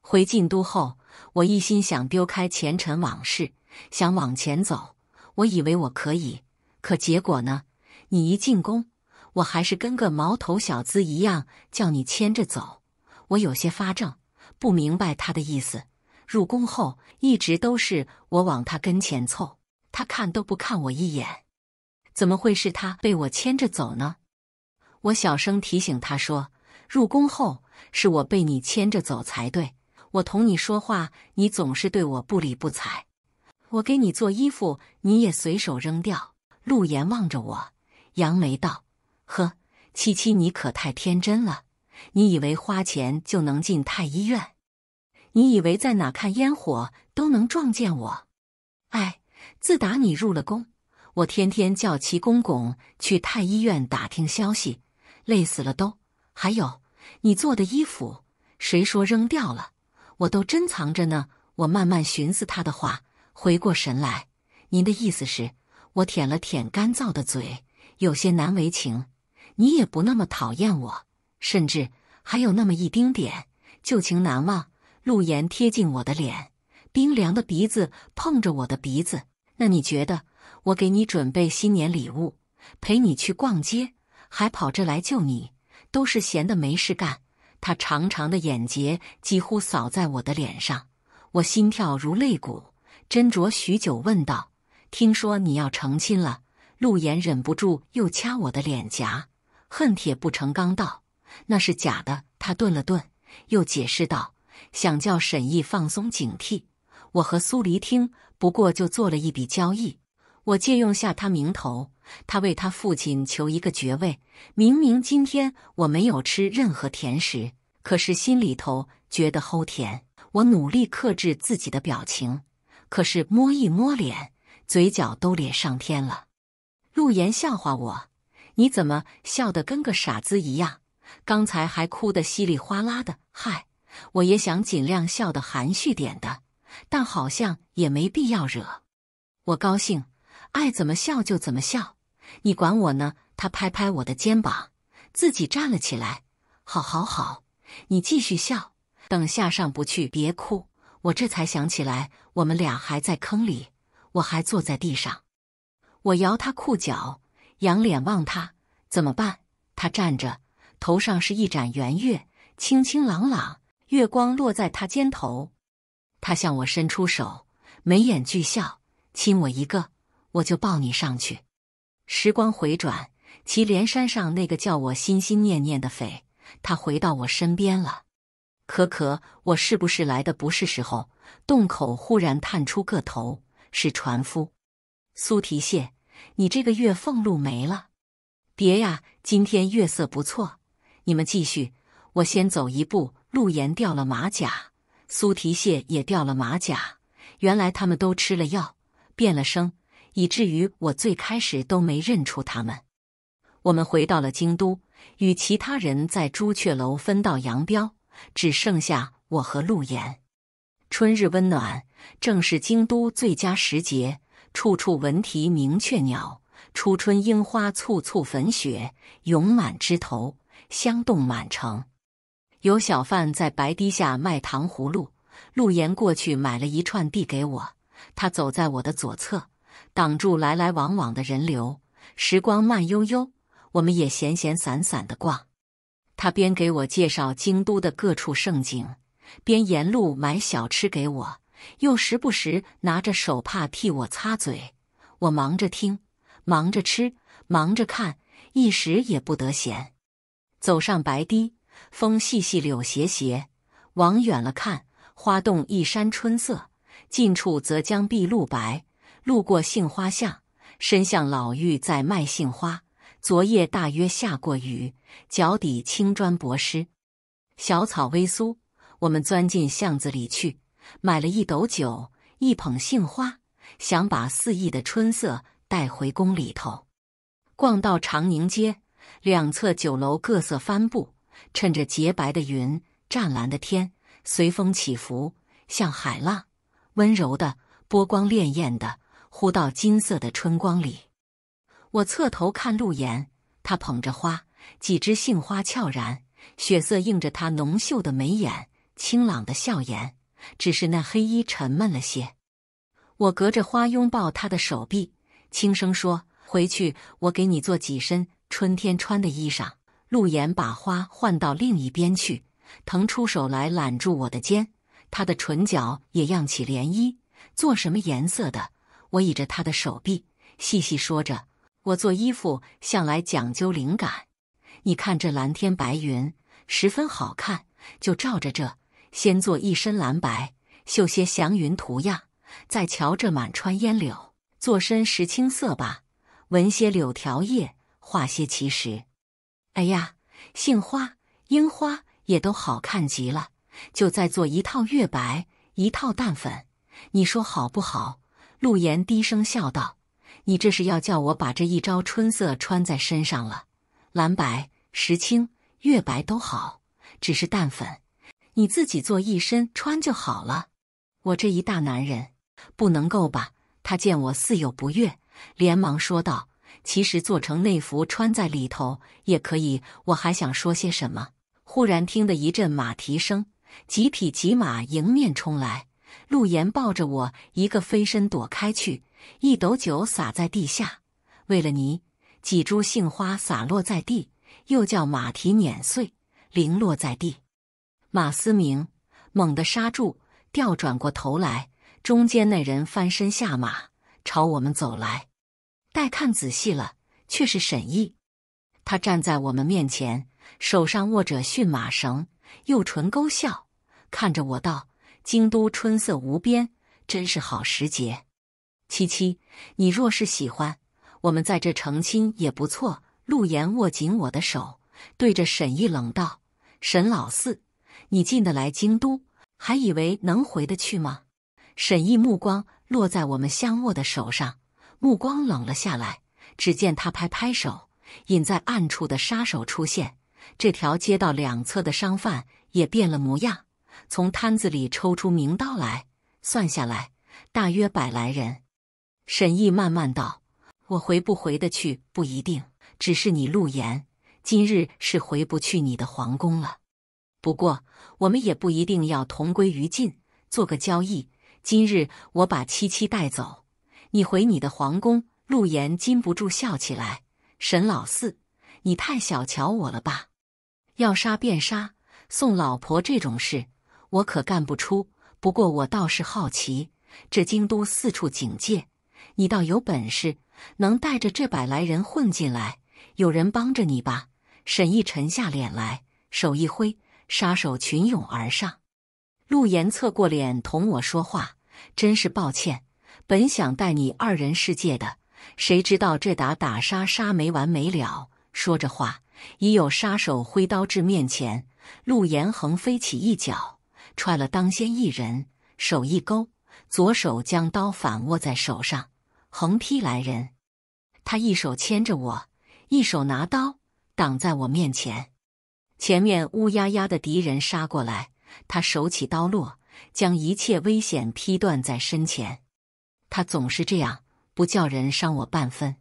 回晋都后，我一心想丢开前尘往事，想往前走，我以为我可以。可结果呢？你一进宫，我还是跟个毛头小子一样，叫你牵着走。我有些发怔，不明白他的意思。入宫后一直都是我往他跟前凑，他看都不看我一眼。怎么会是他被我牵着走呢？我小声提醒他说：“入宫后是我被你牵着走才对，我同你说话，你总是对我不理不睬。我给你做衣服，你也随手扔掉。”陆岩望着我，扬眉道：“呵，七七，你可太天真了。你以为花钱就能进太医院？你以为在哪看烟火都能撞见我？哎，自打你入了宫，我天天叫齐公公去太医院打听消息。”累死了都，还有你做的衣服，谁说扔掉了？我都珍藏着呢。我慢慢寻思他的话，回过神来，您的意思是？我舔了舔干燥的嘴，有些难为情。你也不那么讨厌我，甚至还有那么一丁点旧情难忘。陆岩贴近我的脸，冰凉的鼻子碰着我的鼻子。那你觉得，我给你准备新年礼物，陪你去逛街？还跑这来救你，都是闲的没事干。他长长的眼睫几乎扫在我的脸上，我心跳如擂鼓，斟酌许久，问道：“听说你要成亲了？”陆岩忍不住又掐我的脸颊，恨铁不成钢道：“那是假的。”他顿了顿，又解释道：“想叫沈毅放松警惕，我和苏黎听，不过就做了一笔交易。”我借用下他名头，他为他父亲求一个爵位。明明今天我没有吃任何甜食，可是心里头觉得齁甜。我努力克制自己的表情，可是摸一摸脸，嘴角都咧上天了。陆言笑话我：“你怎么笑得跟个傻子一样？刚才还哭得稀里哗啦的。”嗨，我也想尽量笑得含蓄点的，但好像也没必要惹。我高兴。爱怎么笑就怎么笑，你管我呢？他拍拍我的肩膀，自己站了起来。好，好，好，你继续笑。等下上不去，别哭。我这才想起来，我们俩还在坑里，我还坐在地上。我摇他裤脚，仰脸望他，怎么办？他站着，头上是一盏圆月，清清朗朗，月光落在他肩头。他向我伸出手，眉眼俱笑，亲我一个。我就抱你上去。时光回转，祁连山上那个叫我心心念念的匪，他回到我身边了。可可，我是不是来的不是时候？洞口忽然探出个头，是船夫苏提谢。你这个月俸禄没了？别呀，今天月色不错，你们继续，我先走一步。陆岩掉了马甲，苏提谢也掉了马甲。原来他们都吃了药，变了声。以至于我最开始都没认出他们。我们回到了京都，与其他人在朱雀楼分道扬镳，只剩下我和陆岩。春日温暖，正是京都最佳时节，处处闻啼鸣雀鸟。初春樱花簇簇粉雪涌满枝头，香动满城。有小贩在白堤下卖糖葫芦，陆岩过去买了一串递给我，他走在我的左侧。挡住来来往往的人流，时光慢悠悠，我们也闲闲散散的逛。他边给我介绍京都的各处胜景，边沿路买小吃给我，又时不时拿着手帕替我擦嘴。我忙着听，忙着吃，忙着看，一时也不得闲。走上白堤，风细细，柳斜斜，往远了看，花动一山春色；近处则江碧露白。路过杏花巷，身巷老妪在卖杏花。昨夜大约下过雨，脚底青砖薄湿，小草微酥。我们钻进巷子里去，买了一斗酒，一捧杏花，想把肆意的春色带回宫里头。逛到长宁街，两侧酒楼各色帆布，衬着洁白的云，湛蓝的天，随风起伏，像海浪，温柔的波光潋滟的。呼到金色的春光里，我侧头看陆岩，他捧着花，几枝杏花悄然，血色映着他浓秀的眉眼，清朗的笑颜，只是那黑衣沉闷了些。我隔着花拥抱他的手臂，轻声说：“回去，我给你做几身春天穿的衣裳。”陆岩把花换到另一边去，腾出手来揽住我的肩，他的唇角也漾起涟漪。做什么颜色的？我倚着他的手臂，细细说着：“我做衣服向来讲究灵感。你看这蓝天白云，十分好看，就照着这，先做一身蓝白，绣些祥云图样。再瞧这满川烟柳，做身石青色吧，纹些柳条叶，画些奇石。哎呀，杏花、樱花也都好看极了，就再做一套月白，一套淡粉，你说好不好？”陆岩低声笑道：“你这是要叫我把这一招春色穿在身上了？蓝白、石青、月白都好，只是淡粉，你自己做一身穿就好了。我这一大男人不能够吧？”他见我似有不悦，连忙说道：“其实做成内服穿在里头也可以。”我还想说些什么，忽然听得一阵马蹄声，几匹急马迎面冲来。陆岩抱着我，一个飞身躲开去，一斗酒洒在地下，为了你，几株杏花洒落在地，又叫马蹄碾碎，零落在地。马思明猛地刹住，调转过头来，中间那人翻身下马，朝我们走来。待看仔细了，却是沈毅。他站在我们面前，手上握着驯马绳，右唇勾笑，看着我道。京都春色无边，真是好时节。七七，你若是喜欢，我们在这成亲也不错。陆岩握紧我的手，对着沈毅冷道：“沈老四，你进得来京都，还以为能回得去吗？”沈毅目光落在我们相握的手上，目光冷了下来。只见他拍拍手，隐在暗处的杀手出现。这条街道两侧的商贩也变了模样。从摊子里抽出名刀来，算下来大约百来人。沈毅慢慢道：“我回不回得去不一定，只是你陆岩今日是回不去你的皇宫了。不过我们也不一定要同归于尽，做个交易。今日我把七七带走，你回你的皇宫。”陆岩禁不住笑起来：“沈老四，你太小瞧我了吧？要杀便杀，送老婆这种事。”我可干不出，不过我倒是好奇，这京都四处警戒，你倒有本事能带着这百来人混进来，有人帮着你吧？沈译沉下脸来，手一挥，杀手群涌而上。陆岩侧过脸同我说话：“真是抱歉，本想带你二人世界的，谁知道这打打杀杀没完没了。”说着话，已有杀手挥刀至面前，陆岩横飞起一脚。踹了当先一人，手一勾，左手将刀反握在手上，横劈来人。他一手牵着我，一手拿刀挡在我面前。前面乌压压的敌人杀过来，他手起刀落，将一切危险劈断在身前。他总是这样，不叫人伤我半分。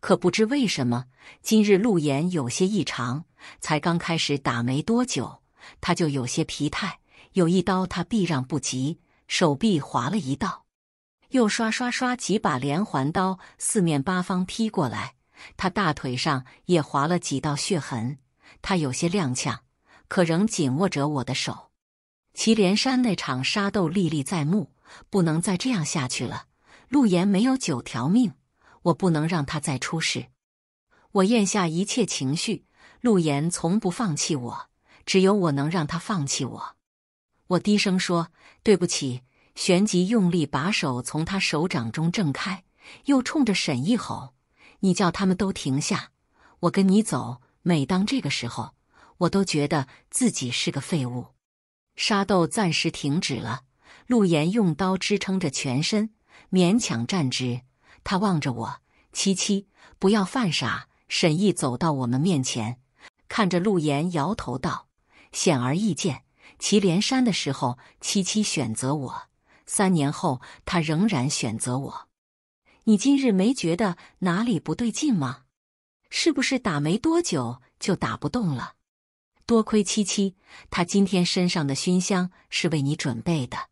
可不知为什么，今日陆岩有些异常。才刚开始打没多久，他就有些疲态。有一刀他避让不及，手臂划了一道，又刷刷刷几把连环刀四面八方劈过来，他大腿上也划了几道血痕，他有些踉跄，可仍紧握着我的手。祁连山那场杀斗历历在目，不能再这样下去了。陆岩没有九条命，我不能让他再出事。我咽下一切情绪，陆岩从不放弃我，只有我能让他放弃我。我低声说：“对不起。”旋即用力把手从他手掌中挣开，又冲着沈毅吼：“你叫他们都停下！我跟你走。”每当这个时候，我都觉得自己是个废物。沙豆暂时停止了。陆岩用刀支撑着全身，勉强站直。他望着我：“七七，不要犯傻。”沈毅走到我们面前，看着陆岩，摇头道：“显而易见。”祁连山的时候，七七选择我。三年后，他仍然选择我。你今日没觉得哪里不对劲吗？是不是打没多久就打不动了？多亏七七，他今天身上的熏香是为你准备的。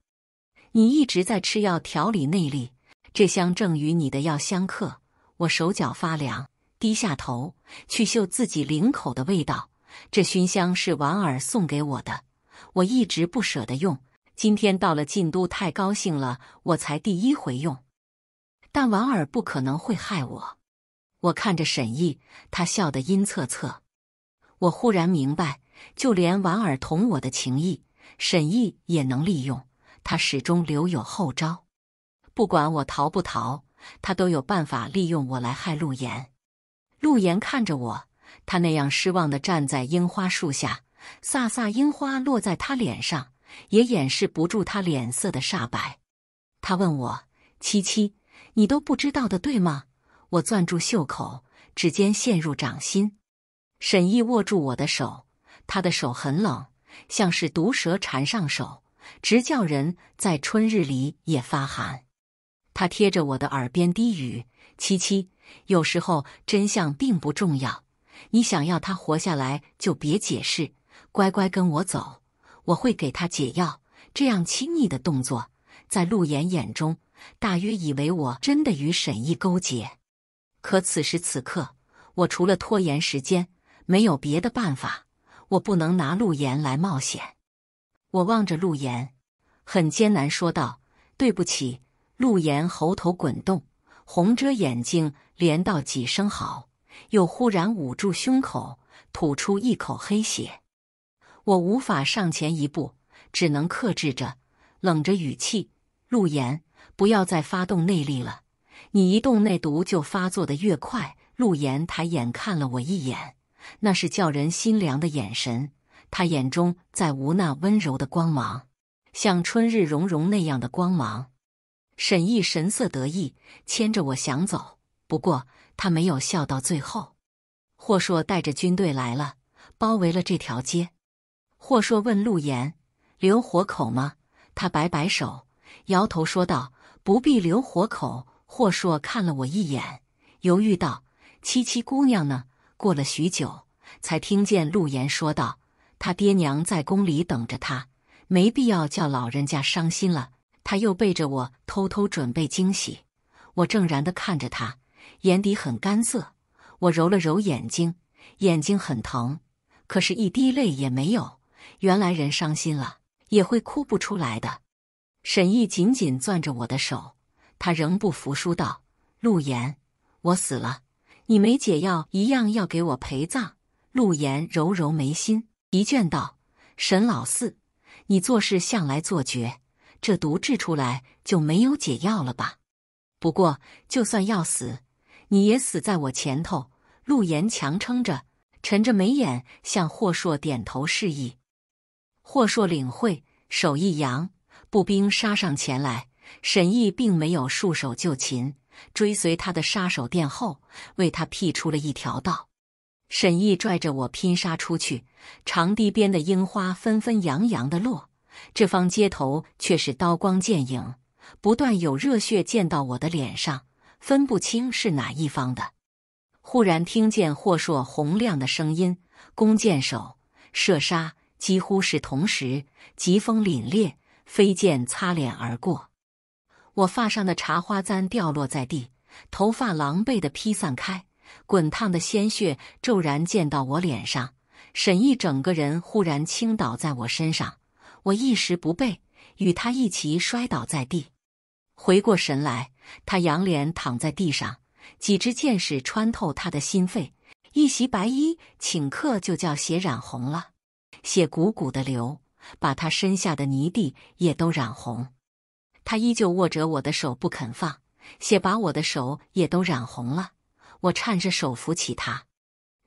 你一直在吃药调理内力，这香正与你的药相克。我手脚发凉，低下头去嗅自己领口的味道。这熏香是婉儿送给我的。我一直不舍得用，今天到了晋都，太高兴了，我才第一回用。但婉儿不可能会害我。我看着沈译，他笑得阴恻恻。我忽然明白，就连婉儿同我的情谊，沈译也能利用。他始终留有后招，不管我逃不逃，他都有办法利用我来害陆岩。陆岩看着我，他那样失望的站在樱花树下。飒飒樱花落在他脸上，也掩饰不住他脸色的煞白。他问我：“七七，你都不知道的，对吗？”我攥住袖口，指尖陷入掌心。沈毅握住我的手，他的手很冷，像是毒蛇缠上手，直叫人在春日里也发寒。他贴着我的耳边低语：“七七，有时候真相并不重要，你想要他活下来，就别解释。”乖乖跟我走，我会给他解药。这样亲昵的动作，在陆岩眼中，大约以为我真的与沈毅勾结。可此时此刻，我除了拖延时间，没有别的办法。我不能拿陆岩来冒险。我望着陆岩，很艰难说道：“对不起。”陆岩喉头滚动，红着眼睛连道几声“好”，又忽然捂住胸口，吐出一口黑血。我无法上前一步，只能克制着，冷着语气：“陆岩，不要再发动内力了。你一动，那毒就发作的越快。”陆岩抬眼看了我一眼，那是叫人心凉的眼神。他眼中再无那温柔的光芒，像春日融融那样的光芒。沈毅神色得意，牵着我想走，不过他没有笑到最后。霍硕带着军队来了，包围了这条街。霍硕问陆岩：“留活口吗？”他摆摆手，摇头说道：“不必留活口。”霍硕看了我一眼，犹豫道：“七七姑娘呢？”过了许久，才听见陆岩说道：“他爹娘在宫里等着他，没必要叫老人家伤心了。”他又背着我偷偷准备惊喜。我怔然地看着他，眼底很干涩。我揉了揉眼睛，眼睛很疼，可是一滴泪也没有。原来人伤心了也会哭不出来的。沈译紧紧攥着我的手，他仍不服输道：“陆岩，我死了，你没解药，一样要给我陪葬。”陆岩揉揉眉心，疲倦道：“沈老四，你做事向来做绝，这毒治出来就没有解药了吧？不过就算要死，你也死在我前头。”陆岩强撑着，沉着眉眼向霍硕点头示意。霍硕领会，手一扬，步兵杀上前来。沈毅并没有束手就擒，追随他的杀手殿后，为他辟出了一条道。沈毅拽着我拼杀出去，长堤边的樱花纷纷扬扬的落，这方街头却是刀光剑影，不断有热血溅到我的脸上，分不清是哪一方的。忽然听见霍硕洪亮的声音：“弓箭手，射杀！”几乎是同时，疾风凛冽，飞剑擦脸而过，我发上的茶花簪掉落在地，头发狼狈地披散开，滚烫的鲜血骤然溅到我脸上。沈毅整个人忽然倾倒在我身上，我一时不备，与他一齐摔倒在地。回过神来，他仰脸躺在地上，几支箭矢穿透他的心肺，一袭白衣顷刻就叫血染红了。血汩汩的流，把他身下的泥地也都染红。他依旧握着我的手不肯放，血把我的手也都染红了。我颤着手扶起他，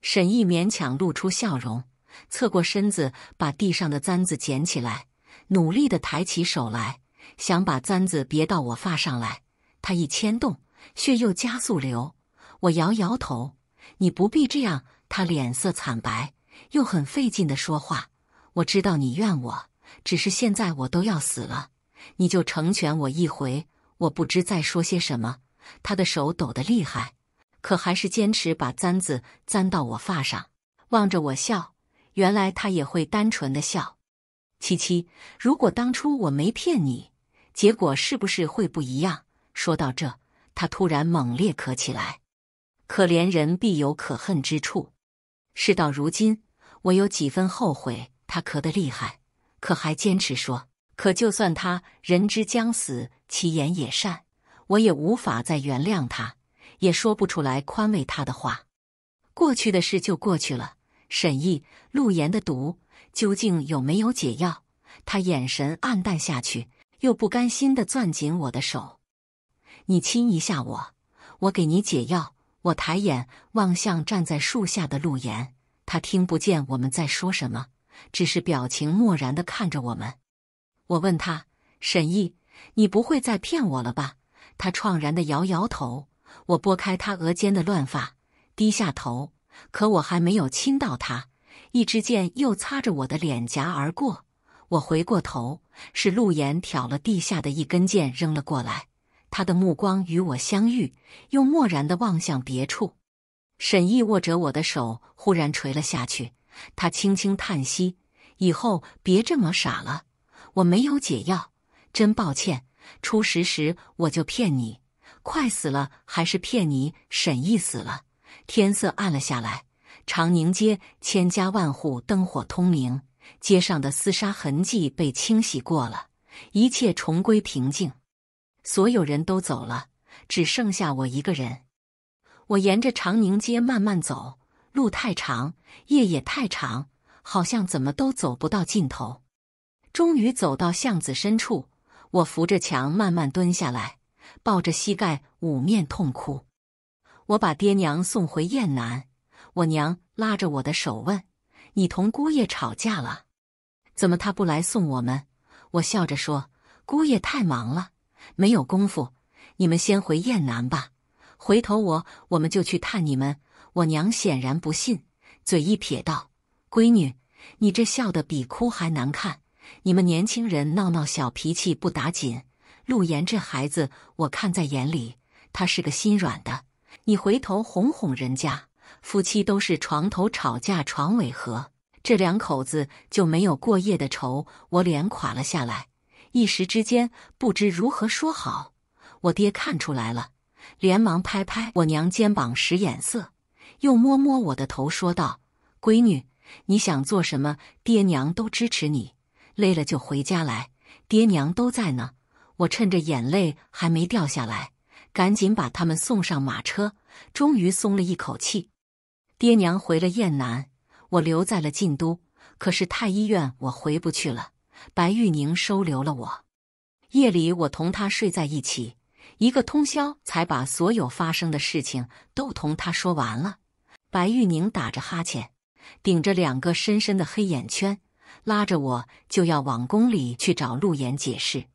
沈毅勉强露出笑容，侧过身子把地上的簪子捡起来，努力的抬起手来，想把簪子别到我发上来。他一牵动，血又加速流。我摇摇头：“你不必这样。”他脸色惨白。又很费劲的说话。我知道你怨我，只是现在我都要死了，你就成全我一回。我不知再说些什么，他的手抖得厉害，可还是坚持把簪子簪到我发上，望着我笑。原来他也会单纯的笑。七七，如果当初我没骗你，结果是不是会不一样？说到这，他突然猛烈咳起来。可怜人必有可恨之处。事到如今，我有几分后悔。他咳得厉害，可还坚持说。可就算他人之将死，其言也善，我也无法再原谅他，也说不出来宽慰他的话。过去的事就过去了。沈毅，陆岩的毒究竟有没有解药？他眼神黯淡下去，又不甘心地攥紧我的手。你亲一下我，我给你解药。我抬眼望向站在树下的陆岩，他听不见我们在说什么，只是表情漠然的看着我们。我问他：“沈译，你不会再骗我了吧？”他怆然的摇摇头。我拨开他额间的乱发，低下头，可我还没有亲到他，一支箭又擦着我的脸颊而过。我回过头，是陆岩挑了地下的一根箭扔了过来。他的目光与我相遇，又漠然的望向别处。沈译握着我的手，忽然垂了下去。他轻轻叹息：“以后别这么傻了。我没有解药，真抱歉。初识时我就骗你，快死了还是骗你。沈译死了。天色暗了下来，长宁街千家万户灯火通明，街上的厮杀痕迹被清洗过了，一切重归平静。”所有人都走了，只剩下我一个人。我沿着长宁街慢慢走，路太长，夜也太长，好像怎么都走不到尽头。终于走到巷子深处，我扶着墙慢慢蹲下来，抱着膝盖，捂面痛哭。我把爹娘送回燕南，我娘拉着我的手问：“你同姑爷吵架了？怎么他不来送我们？”我笑着说：“姑爷太忙了。”没有功夫，你们先回燕南吧。回头我我们就去探你们。我娘显然不信，嘴一撇道：“闺女，你这笑得比哭还难看。你们年轻人闹闹小脾气不打紧。陆岩这孩子，我看在眼里，他是个心软的。你回头哄哄人家。夫妻都是床头吵架床尾和，这两口子就没有过夜的仇。”我脸垮了下来。一时之间不知如何说好，我爹看出来了，连忙拍拍我娘肩膀使眼色，又摸摸我的头，说道：“闺女，你想做什么，爹娘都支持你。累了就回家来，爹娘都在呢。”我趁着眼泪还没掉下来，赶紧把他们送上马车，终于松了一口气。爹娘回了燕南，我留在了晋都，可是太医院我回不去了。白玉宁收留了我，夜里我同他睡在一起，一个通宵才把所有发生的事情都同他说完了。白玉宁打着哈欠，顶着两个深深的黑眼圈，拉着我就要往宫里去找陆岩解释。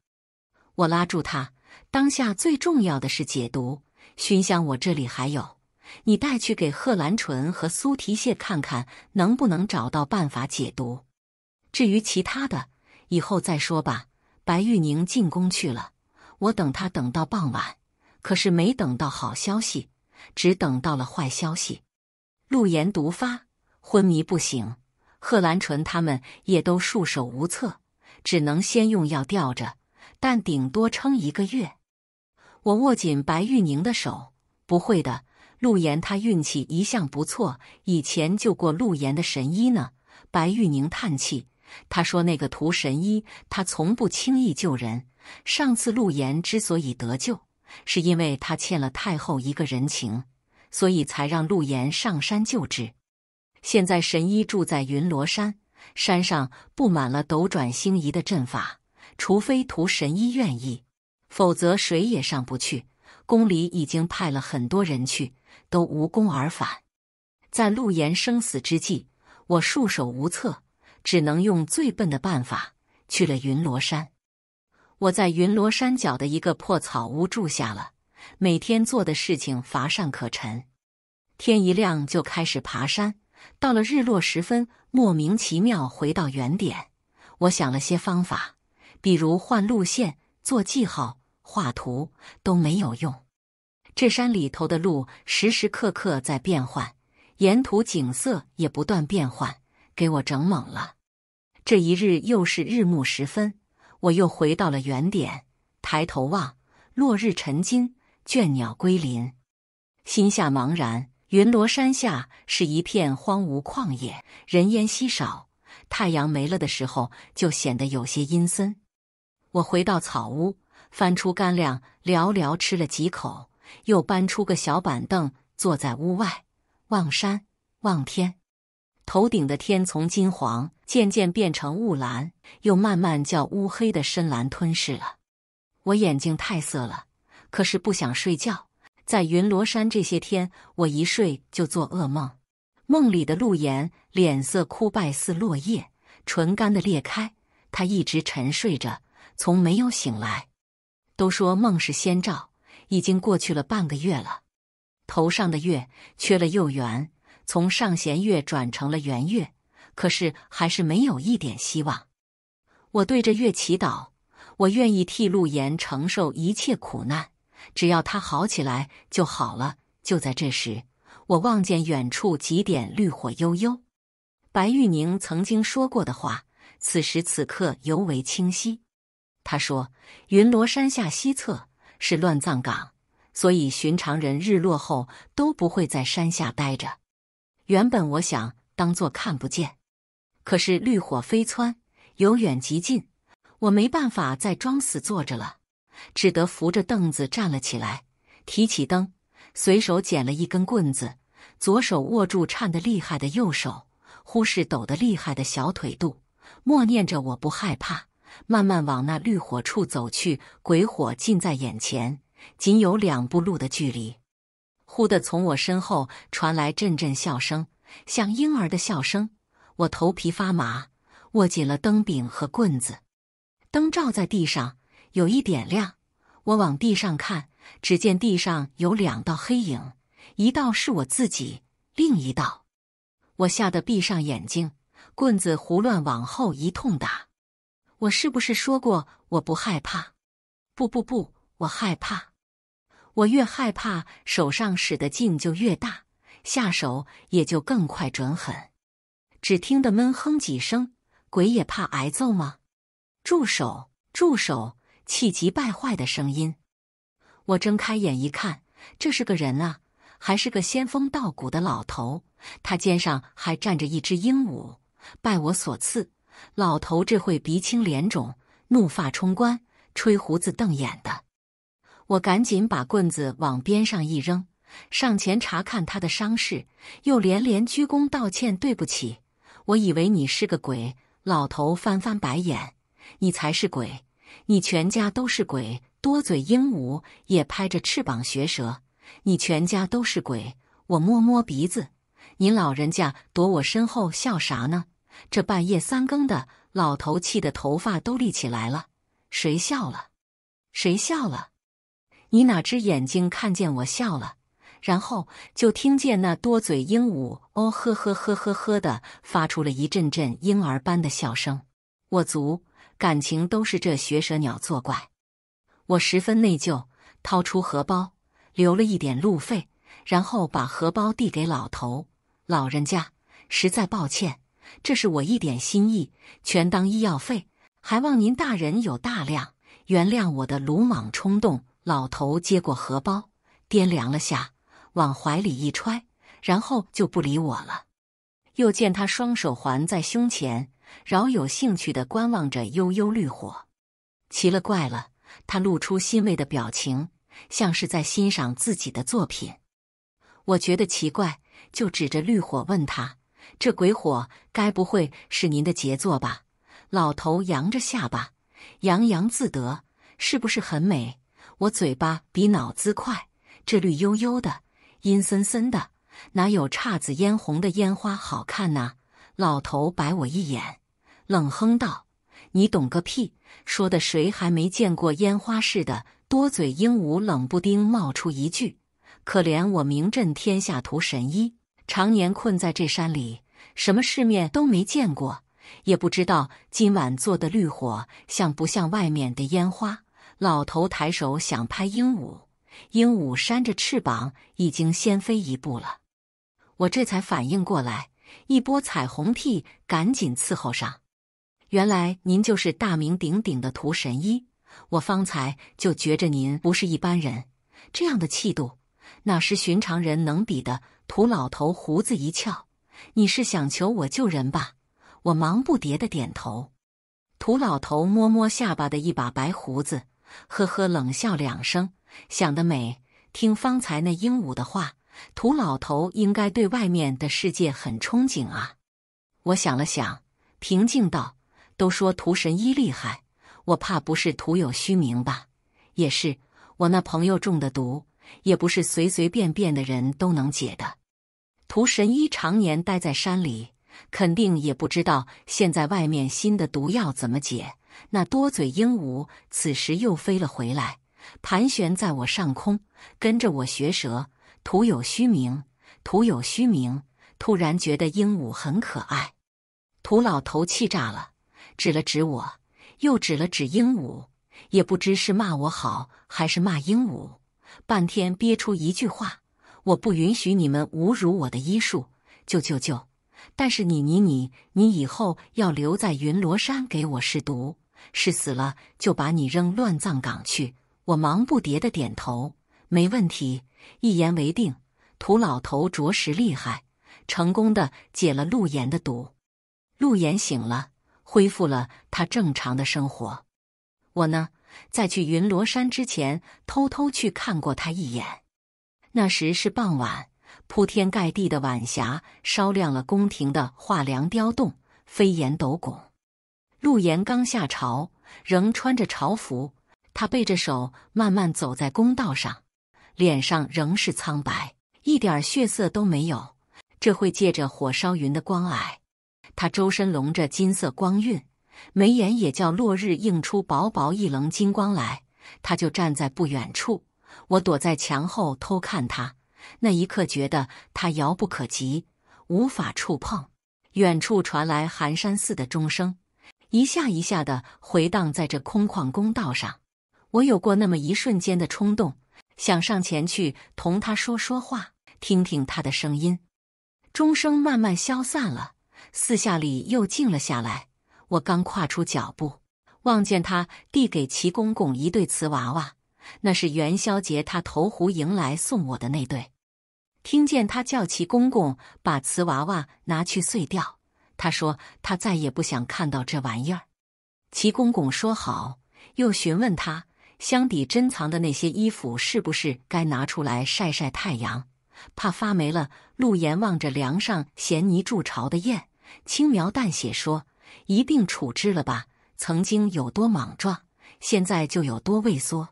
我拉住他，当下最重要的是解毒熏香，我这里还有，你带去给贺兰淳和苏提谢看看，能不能找到办法解毒。至于其他的。以后再说吧。白玉宁进宫去了，我等他等到傍晚，可是没等到好消息，只等到了坏消息。陆岩毒发，昏迷不醒，贺兰淳他们也都束手无策，只能先用药吊着，但顶多撑一个月。我握紧白玉宁的手：“不会的，陆岩他运气一向不错，以前救过陆岩的神医呢。”白玉宁叹气。他说：“那个屠神医，他从不轻易救人。上次陆岩之所以得救，是因为他欠了太后一个人情，所以才让陆岩上山救治。现在神医住在云罗山，山上布满了斗转星移的阵法，除非屠神医愿意，否则谁也上不去。宫里已经派了很多人去，都无功而返。在陆岩生死之际，我束手无策。”只能用最笨的办法去了云罗山。我在云罗山脚的一个破草屋住下了，每天做的事情乏善可陈。天一亮就开始爬山，到了日落时分，莫名其妙回到原点。我想了些方法，比如换路线、做记号、画图，都没有用。这山里头的路时时刻刻在变换，沿途景色也不断变换。给我整懵了。这一日又是日暮时分，我又回到了原点。抬头望，落日沉金，倦鸟归林，心下茫然。云罗山下是一片荒芜旷野，人烟稀少。太阳没了的时候，就显得有些阴森。我回到草屋，翻出干粮，寥寥吃了几口，又搬出个小板凳，坐在屋外，望山望天。头顶的天从金黄渐渐变成雾蓝，又慢慢叫乌黑的深蓝吞噬了。我眼睛太涩了，可是不想睡觉。在云罗山这些天，我一睡就做噩梦。梦里的陆岩脸色枯败似落叶，唇干的裂开。他一直沉睡着，从没有醒来。都说梦是先兆，已经过去了半个月了。头上的月缺了又圆。从上弦月转成了圆月，可是还是没有一点希望。我对着月祈祷，我愿意替陆岩承受一切苦难，只要他好起来就好了。就在这时，我望见远处几点绿火悠悠。白玉宁曾经说过的话，此时此刻尤为清晰。他说：“云罗山下西侧是乱葬岗，所以寻常人日落后都不会在山下待着。”原本我想当做看不见，可是绿火飞窜，由远及近，我没办法再装死坐着了，只得扶着凳子站了起来，提起灯，随手捡了一根棍子，左手握住颤得厉害的右手，忽视抖得厉害的小腿肚，默念着我不害怕，慢慢往那绿火处走去。鬼火近在眼前，仅有两步路的距离。忽地，从我身后传来阵阵笑声，像婴儿的笑声。我头皮发麻，握紧了灯柄和棍子。灯照在地上有一点亮。我往地上看，只见地上有两道黑影，一道是我自己，另一道……我吓得闭上眼睛，棍子胡乱往后一通打。我是不是说过我不害怕？不不不，我害怕。我越害怕，手上使的劲就越大，下手也就更快、准、狠。只听得闷哼几声，鬼也怕挨揍吗？住手！住手！气急败坏的声音。我睁开眼一看，这是个人啊，还是个仙风道骨的老头，他肩上还站着一只鹦鹉。拜我所赐，老头这会鼻青脸肿，怒发冲冠，吹胡子瞪眼的。我赶紧把棍子往边上一扔，上前查看他的伤势，又连连鞠躬道歉：“对不起，我以为你是个鬼。”老头翻翻白眼：“你才是鬼，你全家都是鬼。”多嘴鹦鹉也拍着翅膀学舌：“你全家都是鬼。”我摸摸鼻子：“您老人家躲我身后笑啥呢？这半夜三更的，老头气得头发都立起来了。谁笑了？谁笑了？”你哪只眼睛看见我笑了？然后就听见那多嘴鹦鹉“哦呵呵呵呵呵”的发出了一阵阵婴儿般的笑声。我足感情都是这学舌鸟作怪，我十分内疚，掏出荷包留了一点路费，然后把荷包递给老头老人家，实在抱歉，这是我一点心意，全当医药费，还望您大人有大量，原谅我的鲁莽冲动。老头接过荷包，掂量了下，往怀里一揣，然后就不理我了。又见他双手环在胸前，饶有兴趣地观望着悠悠绿火。奇了怪了，他露出欣慰的表情，像是在欣赏自己的作品。我觉得奇怪，就指着绿火问他：“这鬼火该不会是您的杰作吧？”老头扬着下巴，洋洋自得：“是不是很美？”我嘴巴比脑子快，这绿油油的、阴森森的，哪有姹紫嫣红的烟花好看呢？老头白我一眼，冷哼道：“你懂个屁！说的谁还没见过烟花似的？”多嘴鹦鹉冷不丁冒出一句：“可怜我名震天下，图神医，常年困在这山里，什么世面都没见过，也不知道今晚做的绿火像不像外面的烟花。”老头抬手想拍鹦鹉，鹦鹉扇着翅膀已经先飞一步了。我这才反应过来，一波彩虹屁赶紧伺候上。原来您就是大名鼎鼎的屠神医，我方才就觉着您不是一般人，这样的气度哪是寻常人能比的？屠老头胡子一翘：“你是想求我救人吧？”我忙不迭的点头。屠老头摸摸下巴的一把白胡子。呵呵，冷笑两声，想得美。听方才那鹦鹉的话，土老头应该对外面的世界很憧憬啊。我想了想，平静道：“都说屠神医厉害，我怕不是徒有虚名吧？也是，我那朋友中的毒，也不是随随便便的人都能解的。屠神医常年待在山里，肯定也不知道现在外面新的毒药怎么解。”那多嘴鹦鹉此时又飞了回来，盘旋在我上空，跟着我学舌。徒有虚名，徒有虚名。突然觉得鹦鹉很可爱。土老头气炸了，指了指我，又指了指鹦鹉，也不知是骂我好还是骂鹦鹉。半天憋出一句话：“我不允许你们侮辱我的医术，救救救！但是你你你你以后要留在云罗山给我试毒。”是死了就把你扔乱葬岗去。我忙不迭的点头，没问题，一言为定。土老头着实厉害，成功的解了陆岩的毒。陆岩醒了，恢复了他正常的生活。我呢，在去云罗山之前，偷偷去看过他一眼。那时是傍晚，铺天盖地的晚霞烧亮了宫廷的画梁雕栋、飞檐斗拱。陆炎刚下朝，仍穿着朝服，他背着手慢慢走在公道上，脸上仍是苍白，一点血色都没有。这会借着火烧云的光霭，他周身笼着金色光晕，眉眼也叫落日映出薄薄一棱金光来。他就站在不远处，我躲在墙后偷看他，那一刻觉得他遥不可及，无法触碰。远处传来寒山寺的钟声。一下一下的回荡在这空旷公道上，我有过那么一瞬间的冲动，想上前去同他说说话，听听他的声音。钟声慢慢消散了，四下里又静了下来。我刚跨出脚步，望见他递给齐公公一对瓷娃娃，那是元宵节他投壶迎来送我的那对。听见他叫齐公公把瓷娃娃拿去碎掉。他说：“他再也不想看到这玩意儿。”齐公公说：“好。”又询问他箱底珍藏的那些衣服是不是该拿出来晒晒太阳，怕发霉了。陆岩望着梁上衔泥筑巢的燕，轻描淡写说：“一并处置了吧。”曾经有多莽撞，现在就有多畏缩。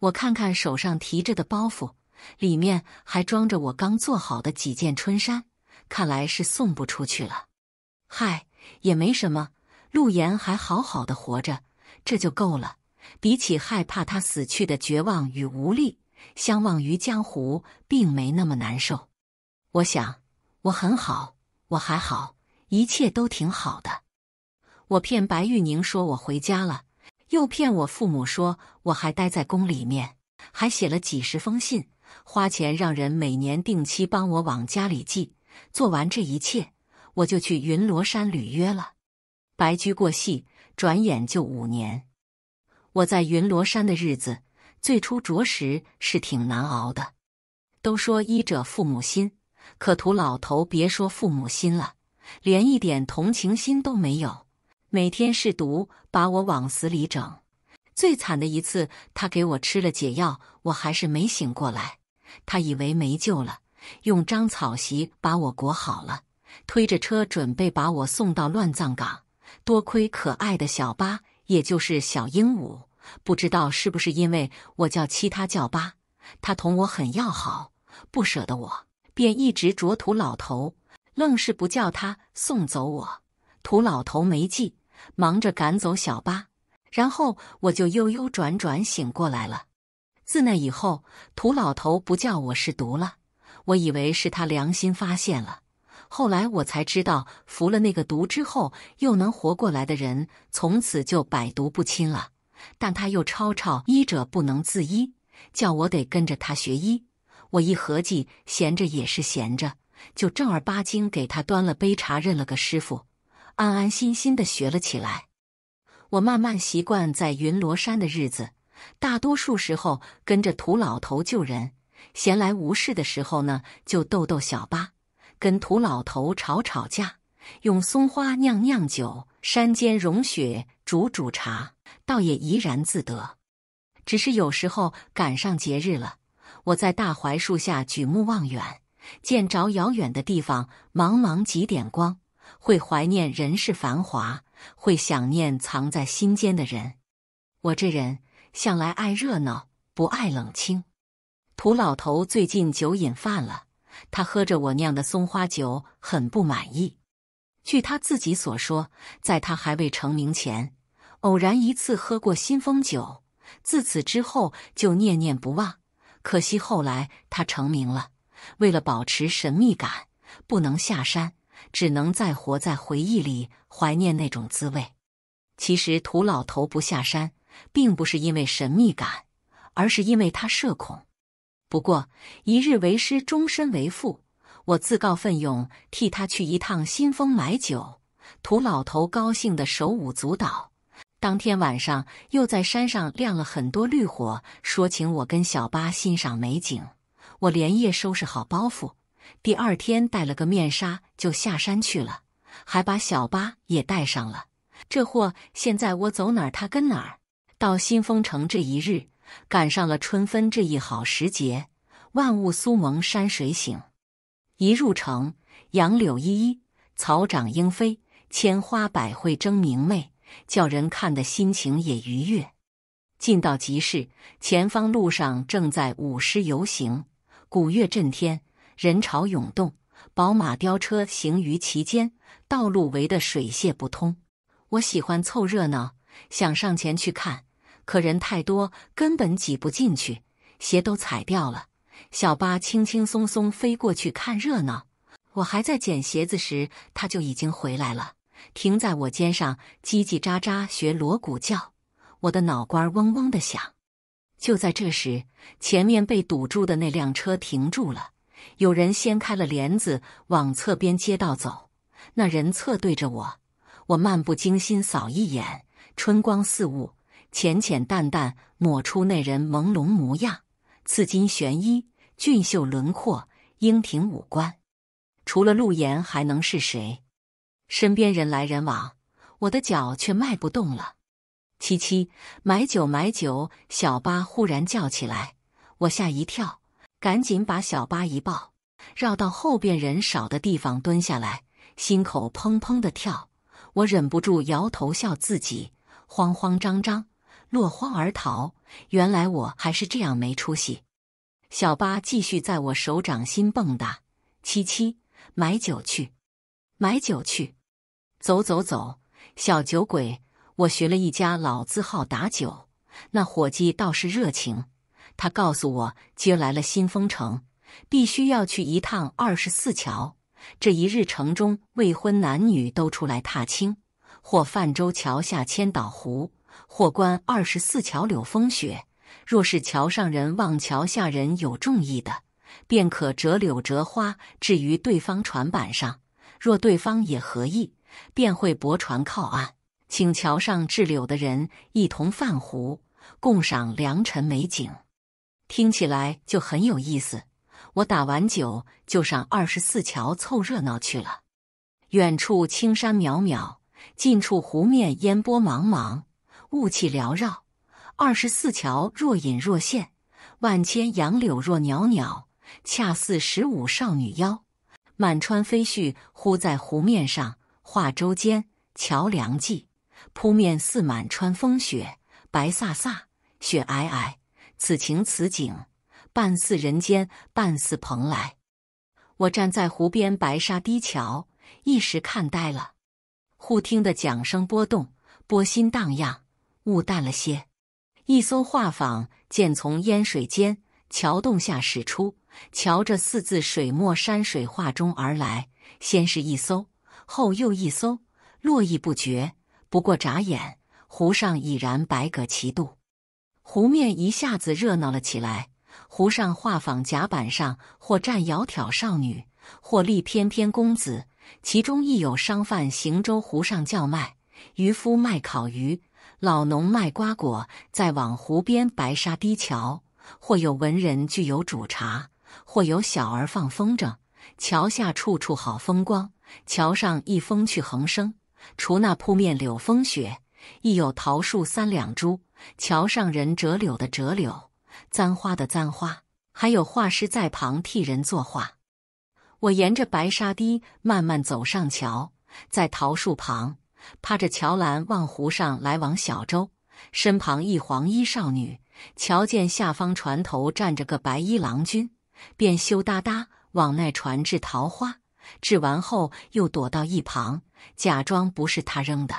我看看手上提着的包袱，里面还装着我刚做好的几件春衫，看来是送不出去了。嗨，也没什么。陆岩还好好的活着，这就够了。比起害怕他死去的绝望与无力，相忘于江湖并没那么难受。我想，我很好，我还好，一切都挺好的。我骗白玉宁说我回家了，又骗我父母说我还待在宫里面，还写了几十封信，花钱让人每年定期帮我往家里寄。做完这一切。我就去云罗山履约了，白驹过隙，转眼就五年。我在云罗山的日子，最初着实是挺难熬的。都说医者父母心，可土老头别说父母心了，连一点同情心都没有。每天试毒把我往死里整，最惨的一次，他给我吃了解药，我还是没醒过来。他以为没救了，用张草席把我裹好了。推着车准备把我送到乱葬岗，多亏可爱的小巴，也就是小鹦鹉。不知道是不是因为我叫七，他叫八，他同我很要好，不舍得我，便一直啄土老头，愣是不叫他送走我。土老头没记，忙着赶走小巴，然后我就悠悠转转醒过来了。自那以后，土老头不叫我是毒了，我以为是他良心发现了。后来我才知道，服了那个毒之后又能活过来的人，从此就百毒不侵了。但他又吵吵医者不能自医，叫我得跟着他学医。我一合计，闲着也是闲着，就正儿八经给他端了杯茶，认了个师傅，安安心心的学了起来。我慢慢习惯在云罗山的日子，大多数时候跟着土老头救人，闲来无事的时候呢，就逗逗小八。跟土老头吵吵架，用松花酿酿酒，山间融雪煮煮茶，倒也怡然自得。只是有时候赶上节日了，我在大槐树下举目望远，见着遥远的地方茫茫几点光，会怀念人世繁华，会想念藏在心间的人。我这人向来爱热闹，不爱冷清。土老头最近酒瘾犯了。他喝着我酿的松花酒，很不满意。据他自己所说，在他还未成名前，偶然一次喝过新丰酒，自此之后就念念不忘。可惜后来他成名了，为了保持神秘感，不能下山，只能再活在回忆里，怀念那种滋味。其实土老头不下山，并不是因为神秘感，而是因为他社恐。不过一日为师，终身为父。我自告奋勇替他去一趟新丰买酒，土老头高兴的手舞足蹈。当天晚上又在山上亮了很多绿火，说请我跟小八欣赏美景。我连夜收拾好包袱，第二天带了个面纱就下山去了，还把小八也带上了。这货现在我走哪他跟哪。到新丰城这一日。赶上了春分这一好时节，万物苏萌，山水醒。一入城，杨柳依依，草长莺飞，千花百卉争明媚，叫人看得心情也愉悦。进到集市，前方路上正在舞狮游行，鼓乐震天，人潮涌动，宝马雕车行于其间，道路围得水泄不通。我喜欢凑热闹，想上前去看。可人太多，根本挤不进去，鞋都踩掉了。小巴轻轻松松飞过去看热闹。我还在捡鞋子时，他就已经回来了，停在我肩上，叽叽喳喳学锣鼓叫。我的脑瓜嗡嗡的响。就在这时，前面被堵住的那辆车停住了，有人掀开了帘子，往侧边街道走。那人侧对着我，我漫不经心扫一眼，春光似雾。浅浅淡淡抹出那人朦胧模样，刺金玄衣，俊秀轮廓，英挺五官，除了陆岩还能是谁？身边人来人往，我的脚却迈不动了。七七，买酒买酒！小八忽然叫起来，我吓一跳，赶紧把小八一抱，绕到后边人少的地方蹲下来，心口砰砰的跳，我忍不住摇头笑自己慌慌张张。落荒而逃。原来我还是这样没出息。小八继续在我手掌心蹦跶。七七，买酒去，买酒去，走走走。小酒鬼，我学了一家老字号打酒。那伙计倒是热情，他告诉我接来了新丰城，必须要去一趟二十四桥。这一日，城中未婚男女都出来踏青，或泛舟桥下千岛湖。或观二十四桥柳风雪，若是桥上人望桥下人有中意的，便可折柳折花置于对方船板上；若对方也合意，便会泊船靠岸，请桥上置柳的人一同泛湖，共赏良辰美景。听起来就很有意思。我打完酒就上二十四桥凑热闹去了。远处青山渺渺，近处湖面烟波茫茫。雾气缭绕，二十四桥若隐若现，万千杨柳若袅袅，恰似十五少女腰。满川飞絮忽在湖面上画舟间，桥梁际，扑面似满川风雪，白飒飒，雪皑皑。此情此景，半似人间，半似蓬莱。我站在湖边白沙堤桥，一时看呆了，忽听得桨声波动，波心荡漾。雾淡了些，一艘画舫渐从烟水间桥洞下驶出，瞧着四字水墨山水画中而来。先是一艘，后又一艘，络绎不绝。不过眨眼，湖上已然百舸齐渡，湖面一下子热闹了起来。湖上画舫甲板上，或站窈窕少女，或立翩翩公子，其中亦有商贩行舟湖上叫卖，渔夫卖烤鱼。老农卖瓜果，在往湖边白沙堤桥；或有文人具有煮茶，或有小儿放风筝。桥下处处好风光，桥上一风趣横生。除那扑面柳风雪，亦有桃树三两株。桥上人折柳的折柳，簪花的簪花，还有画师在旁替人作画。我沿着白沙堤慢慢走上桥，在桃树旁。趴着桥栏望湖上来往小舟，身旁一黄衣少女瞧见下方船头站着个白衣郎君，便羞答答往那船掷桃花。掷完后又躲到一旁，假装不是她扔的。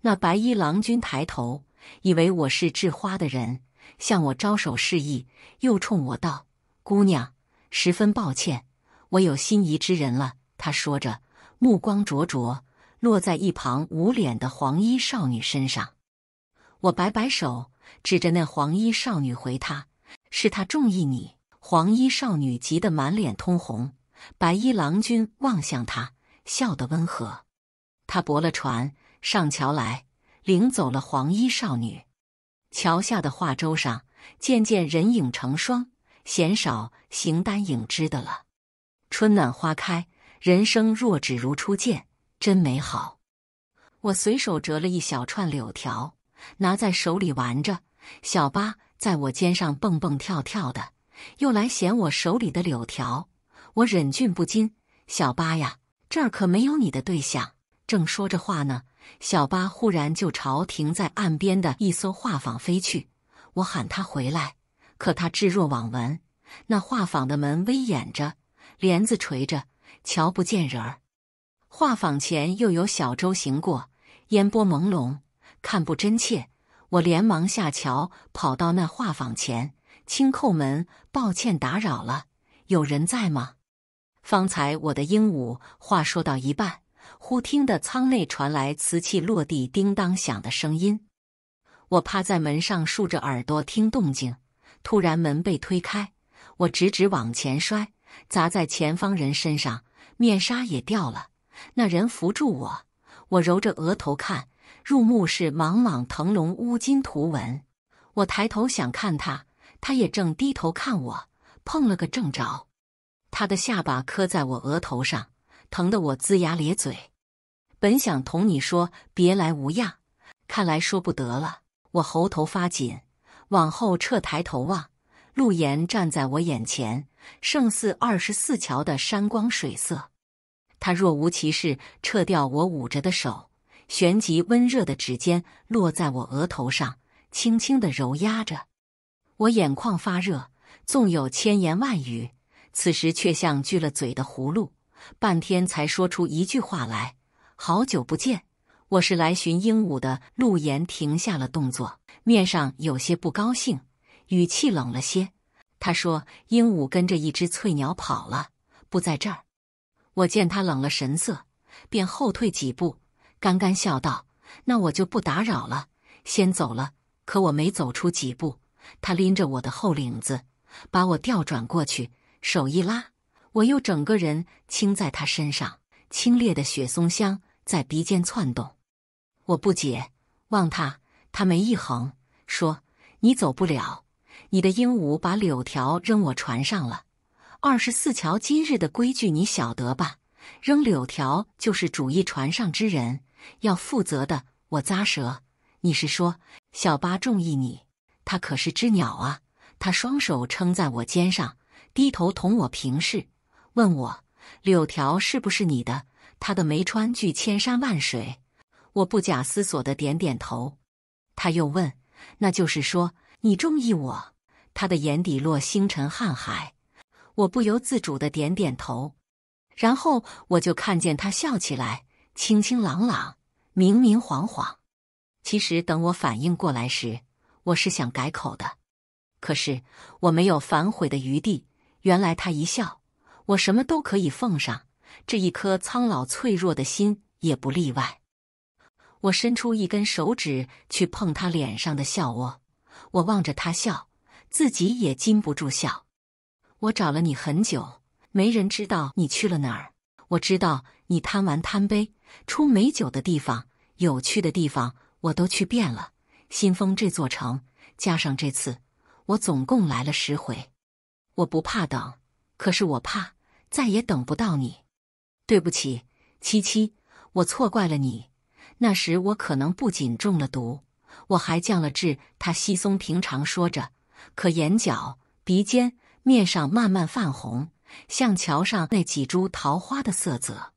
那白衣郎君抬头，以为我是掷花的人，向我招手示意，又冲我道：“姑娘，十分抱歉，我有心仪之人了。”他说着，目光灼灼。落在一旁捂脸的黄衣少女身上，我摆摆手指着那黄衣少女，回他是他中意你。黄衣少女急得满脸通红，白衣郎君望向他，笑得温和。他泊了船，上桥来，领走了黄衣少女。桥下的画舟上渐渐人影成双，鲜少形单影只的了。春暖花开，人生若只如初见。真美好！我随手折了一小串柳条，拿在手里玩着。小八在我肩上蹦蹦跳跳的，又来衔我手里的柳条。我忍俊不禁：“小八呀，这儿可没有你的对象。”正说着话呢，小八忽然就朝停在岸边的一艘画舫飞去。我喊他回来，可他置若罔闻。那画舫的门微掩着，帘子垂着，瞧不见人儿。画舫前又有小舟行过，烟波朦胧，看不真切。我连忙下桥，跑到那画舫前，轻叩门：“抱歉，打扰了，有人在吗？”方才我的鹦鹉话说到一半，忽听得舱内传来瓷器落地叮当响的声音。我趴在门上，竖着耳朵听动静。突然门被推开，我直直往前摔，砸在前方人身上，面纱也掉了。那人扶住我，我揉着额头看，入目是莽莽腾龙乌金图文。我抬头想看他，他也正低头看我，碰了个正着。他的下巴磕在我额头上，疼得我龇牙咧嘴。本想同你说别来无恙，看来说不得了，我喉头发紧，往后撤，抬头望，陆岩站在我眼前，胜似二十四桥的山光水色。他若无其事，撤掉我捂着的手，旋即温热的指尖落在我额头上，轻轻的揉压着。我眼眶发热，纵有千言万语，此时却像锯了嘴的葫芦，半天才说出一句话来：“好久不见，我是来寻鹦鹉的。”陆岩停下了动作，面上有些不高兴，语气冷了些。他说：“鹦鹉跟着一只翠鸟跑了，不在这儿。”我见他冷了神色，便后退几步，干干笑道：“那我就不打扰了，先走了。”可我没走出几步，他拎着我的后领子，把我调转过去，手一拉，我又整个人倾在他身上，清冽的雪松香在鼻尖窜动。我不解望他，他眉一横，说：“你走不了，你的鹦鹉把柳条扔我船上了。”二十四桥今日的规矩你晓得吧？扔柳条就是主义船上之人要负责的。我咂舌，你是说小八中意你？他可是只鸟啊！他双手撑在我肩上，低头同我平视，问我柳条是不是你的？他的眉川聚千山万水，我不假思索的点点头。他又问，那就是说你中意我？他的眼底落星辰瀚海。我不由自主的点点头，然后我就看见他笑起来，清清朗朗，明明晃晃。其实等我反应过来时，我是想改口的，可是我没有反悔的余地。原来他一笑，我什么都可以奉上，这一颗苍老脆弱的心也不例外。我伸出一根手指去碰他脸上的笑窝，我望着他笑，自己也禁不住笑。我找了你很久，没人知道你去了哪儿。我知道你贪玩贪杯，出美酒的地方、有趣的地方我都去遍了。新丰这座城，加上这次，我总共来了十回。我不怕等，可是我怕再也等不到你。对不起，七七，我错怪了你。那时我可能不仅中了毒，我还降了质。他稀松平常说着，可眼角、鼻尖。面上慢慢泛红，像桥上那几株桃花的色泽。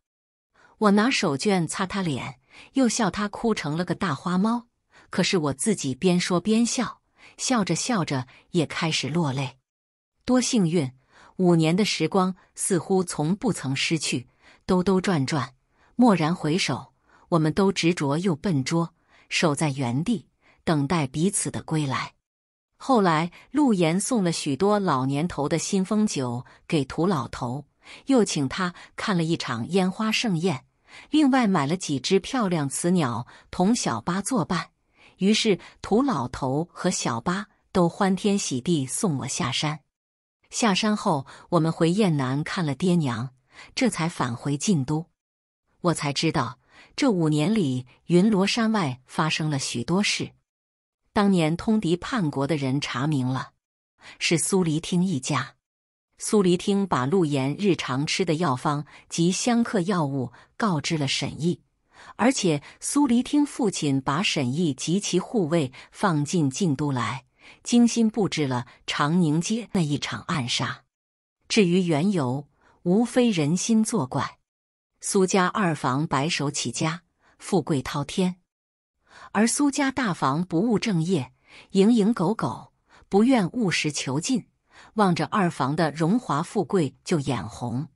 我拿手绢擦他脸，又笑他哭成了个大花猫。可是我自己边说边笑，笑着笑着也开始落泪。多幸运，五年的时光似乎从不曾失去。兜兜转转，蓦然回首，我们都执着又笨拙，守在原地等待彼此的归来。后来，陆岩送了许多老年头的新风酒给涂老头，又请他看了一场烟花盛宴，另外买了几只漂亮雌鸟同小八作伴。于是，土老头和小八都欢天喜地送我下山。下山后，我们回雁南看了爹娘，这才返回晋都。我才知道，这五年里，云罗山外发生了许多事。当年通敌叛国的人查明了，是苏黎听一家。苏黎听把陆岩日常吃的药方及相克药物告知了沈毅，而且苏黎听父亲把沈毅及其护卫放进京都来，精心布置了长宁街那一场暗杀。至于缘由，无非人心作怪。苏家二房白手起家，富贵滔天。而苏家大房不务正业，蝇营狗苟，不愿务实求进，望着二房的荣华富贵就眼红。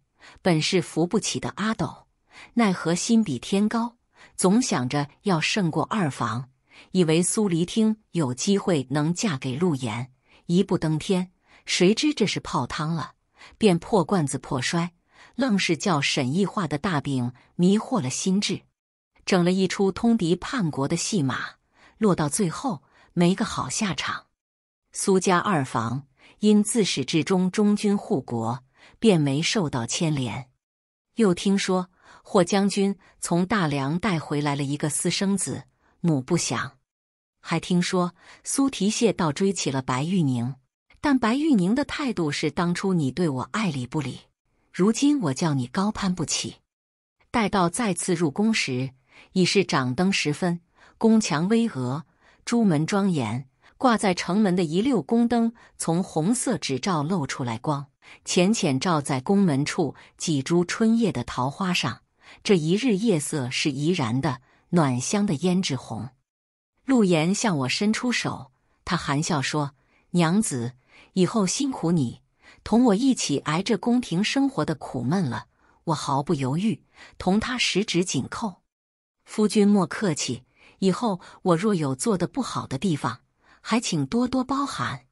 本是扶不起的阿斗，奈何心比天高，总想着要胜过二房，以为苏黎听有机会能嫁给陆岩，一步登天。谁知这是泡汤了，便破罐子破摔，愣是叫沈意画的大饼迷惑了心智。整了一出通敌叛国的戏码，落到最后没个好下场。苏家二房因自始至终忠君护国，便没受到牵连。又听说霍将军从大梁带回来了一个私生子，母不详。还听说苏提谢倒追起了白玉宁，但白玉宁的态度是：当初你对我爱理不理，如今我叫你高攀不起。待到再次入宫时。已是掌灯时分，宫墙巍峨，朱门庄严。挂在城门的一溜宫灯，从红色纸罩露出来光，浅浅照在宫门处几株春叶的桃花上。这一日夜色是怡然的，暖香的胭脂红。陆岩向我伸出手，他含笑说：“娘子，以后辛苦你，同我一起挨这宫廷生活的苦闷了。”我毫不犹豫，同他十指紧扣。夫君莫客气，以后我若有做的不好的地方，还请多多包涵。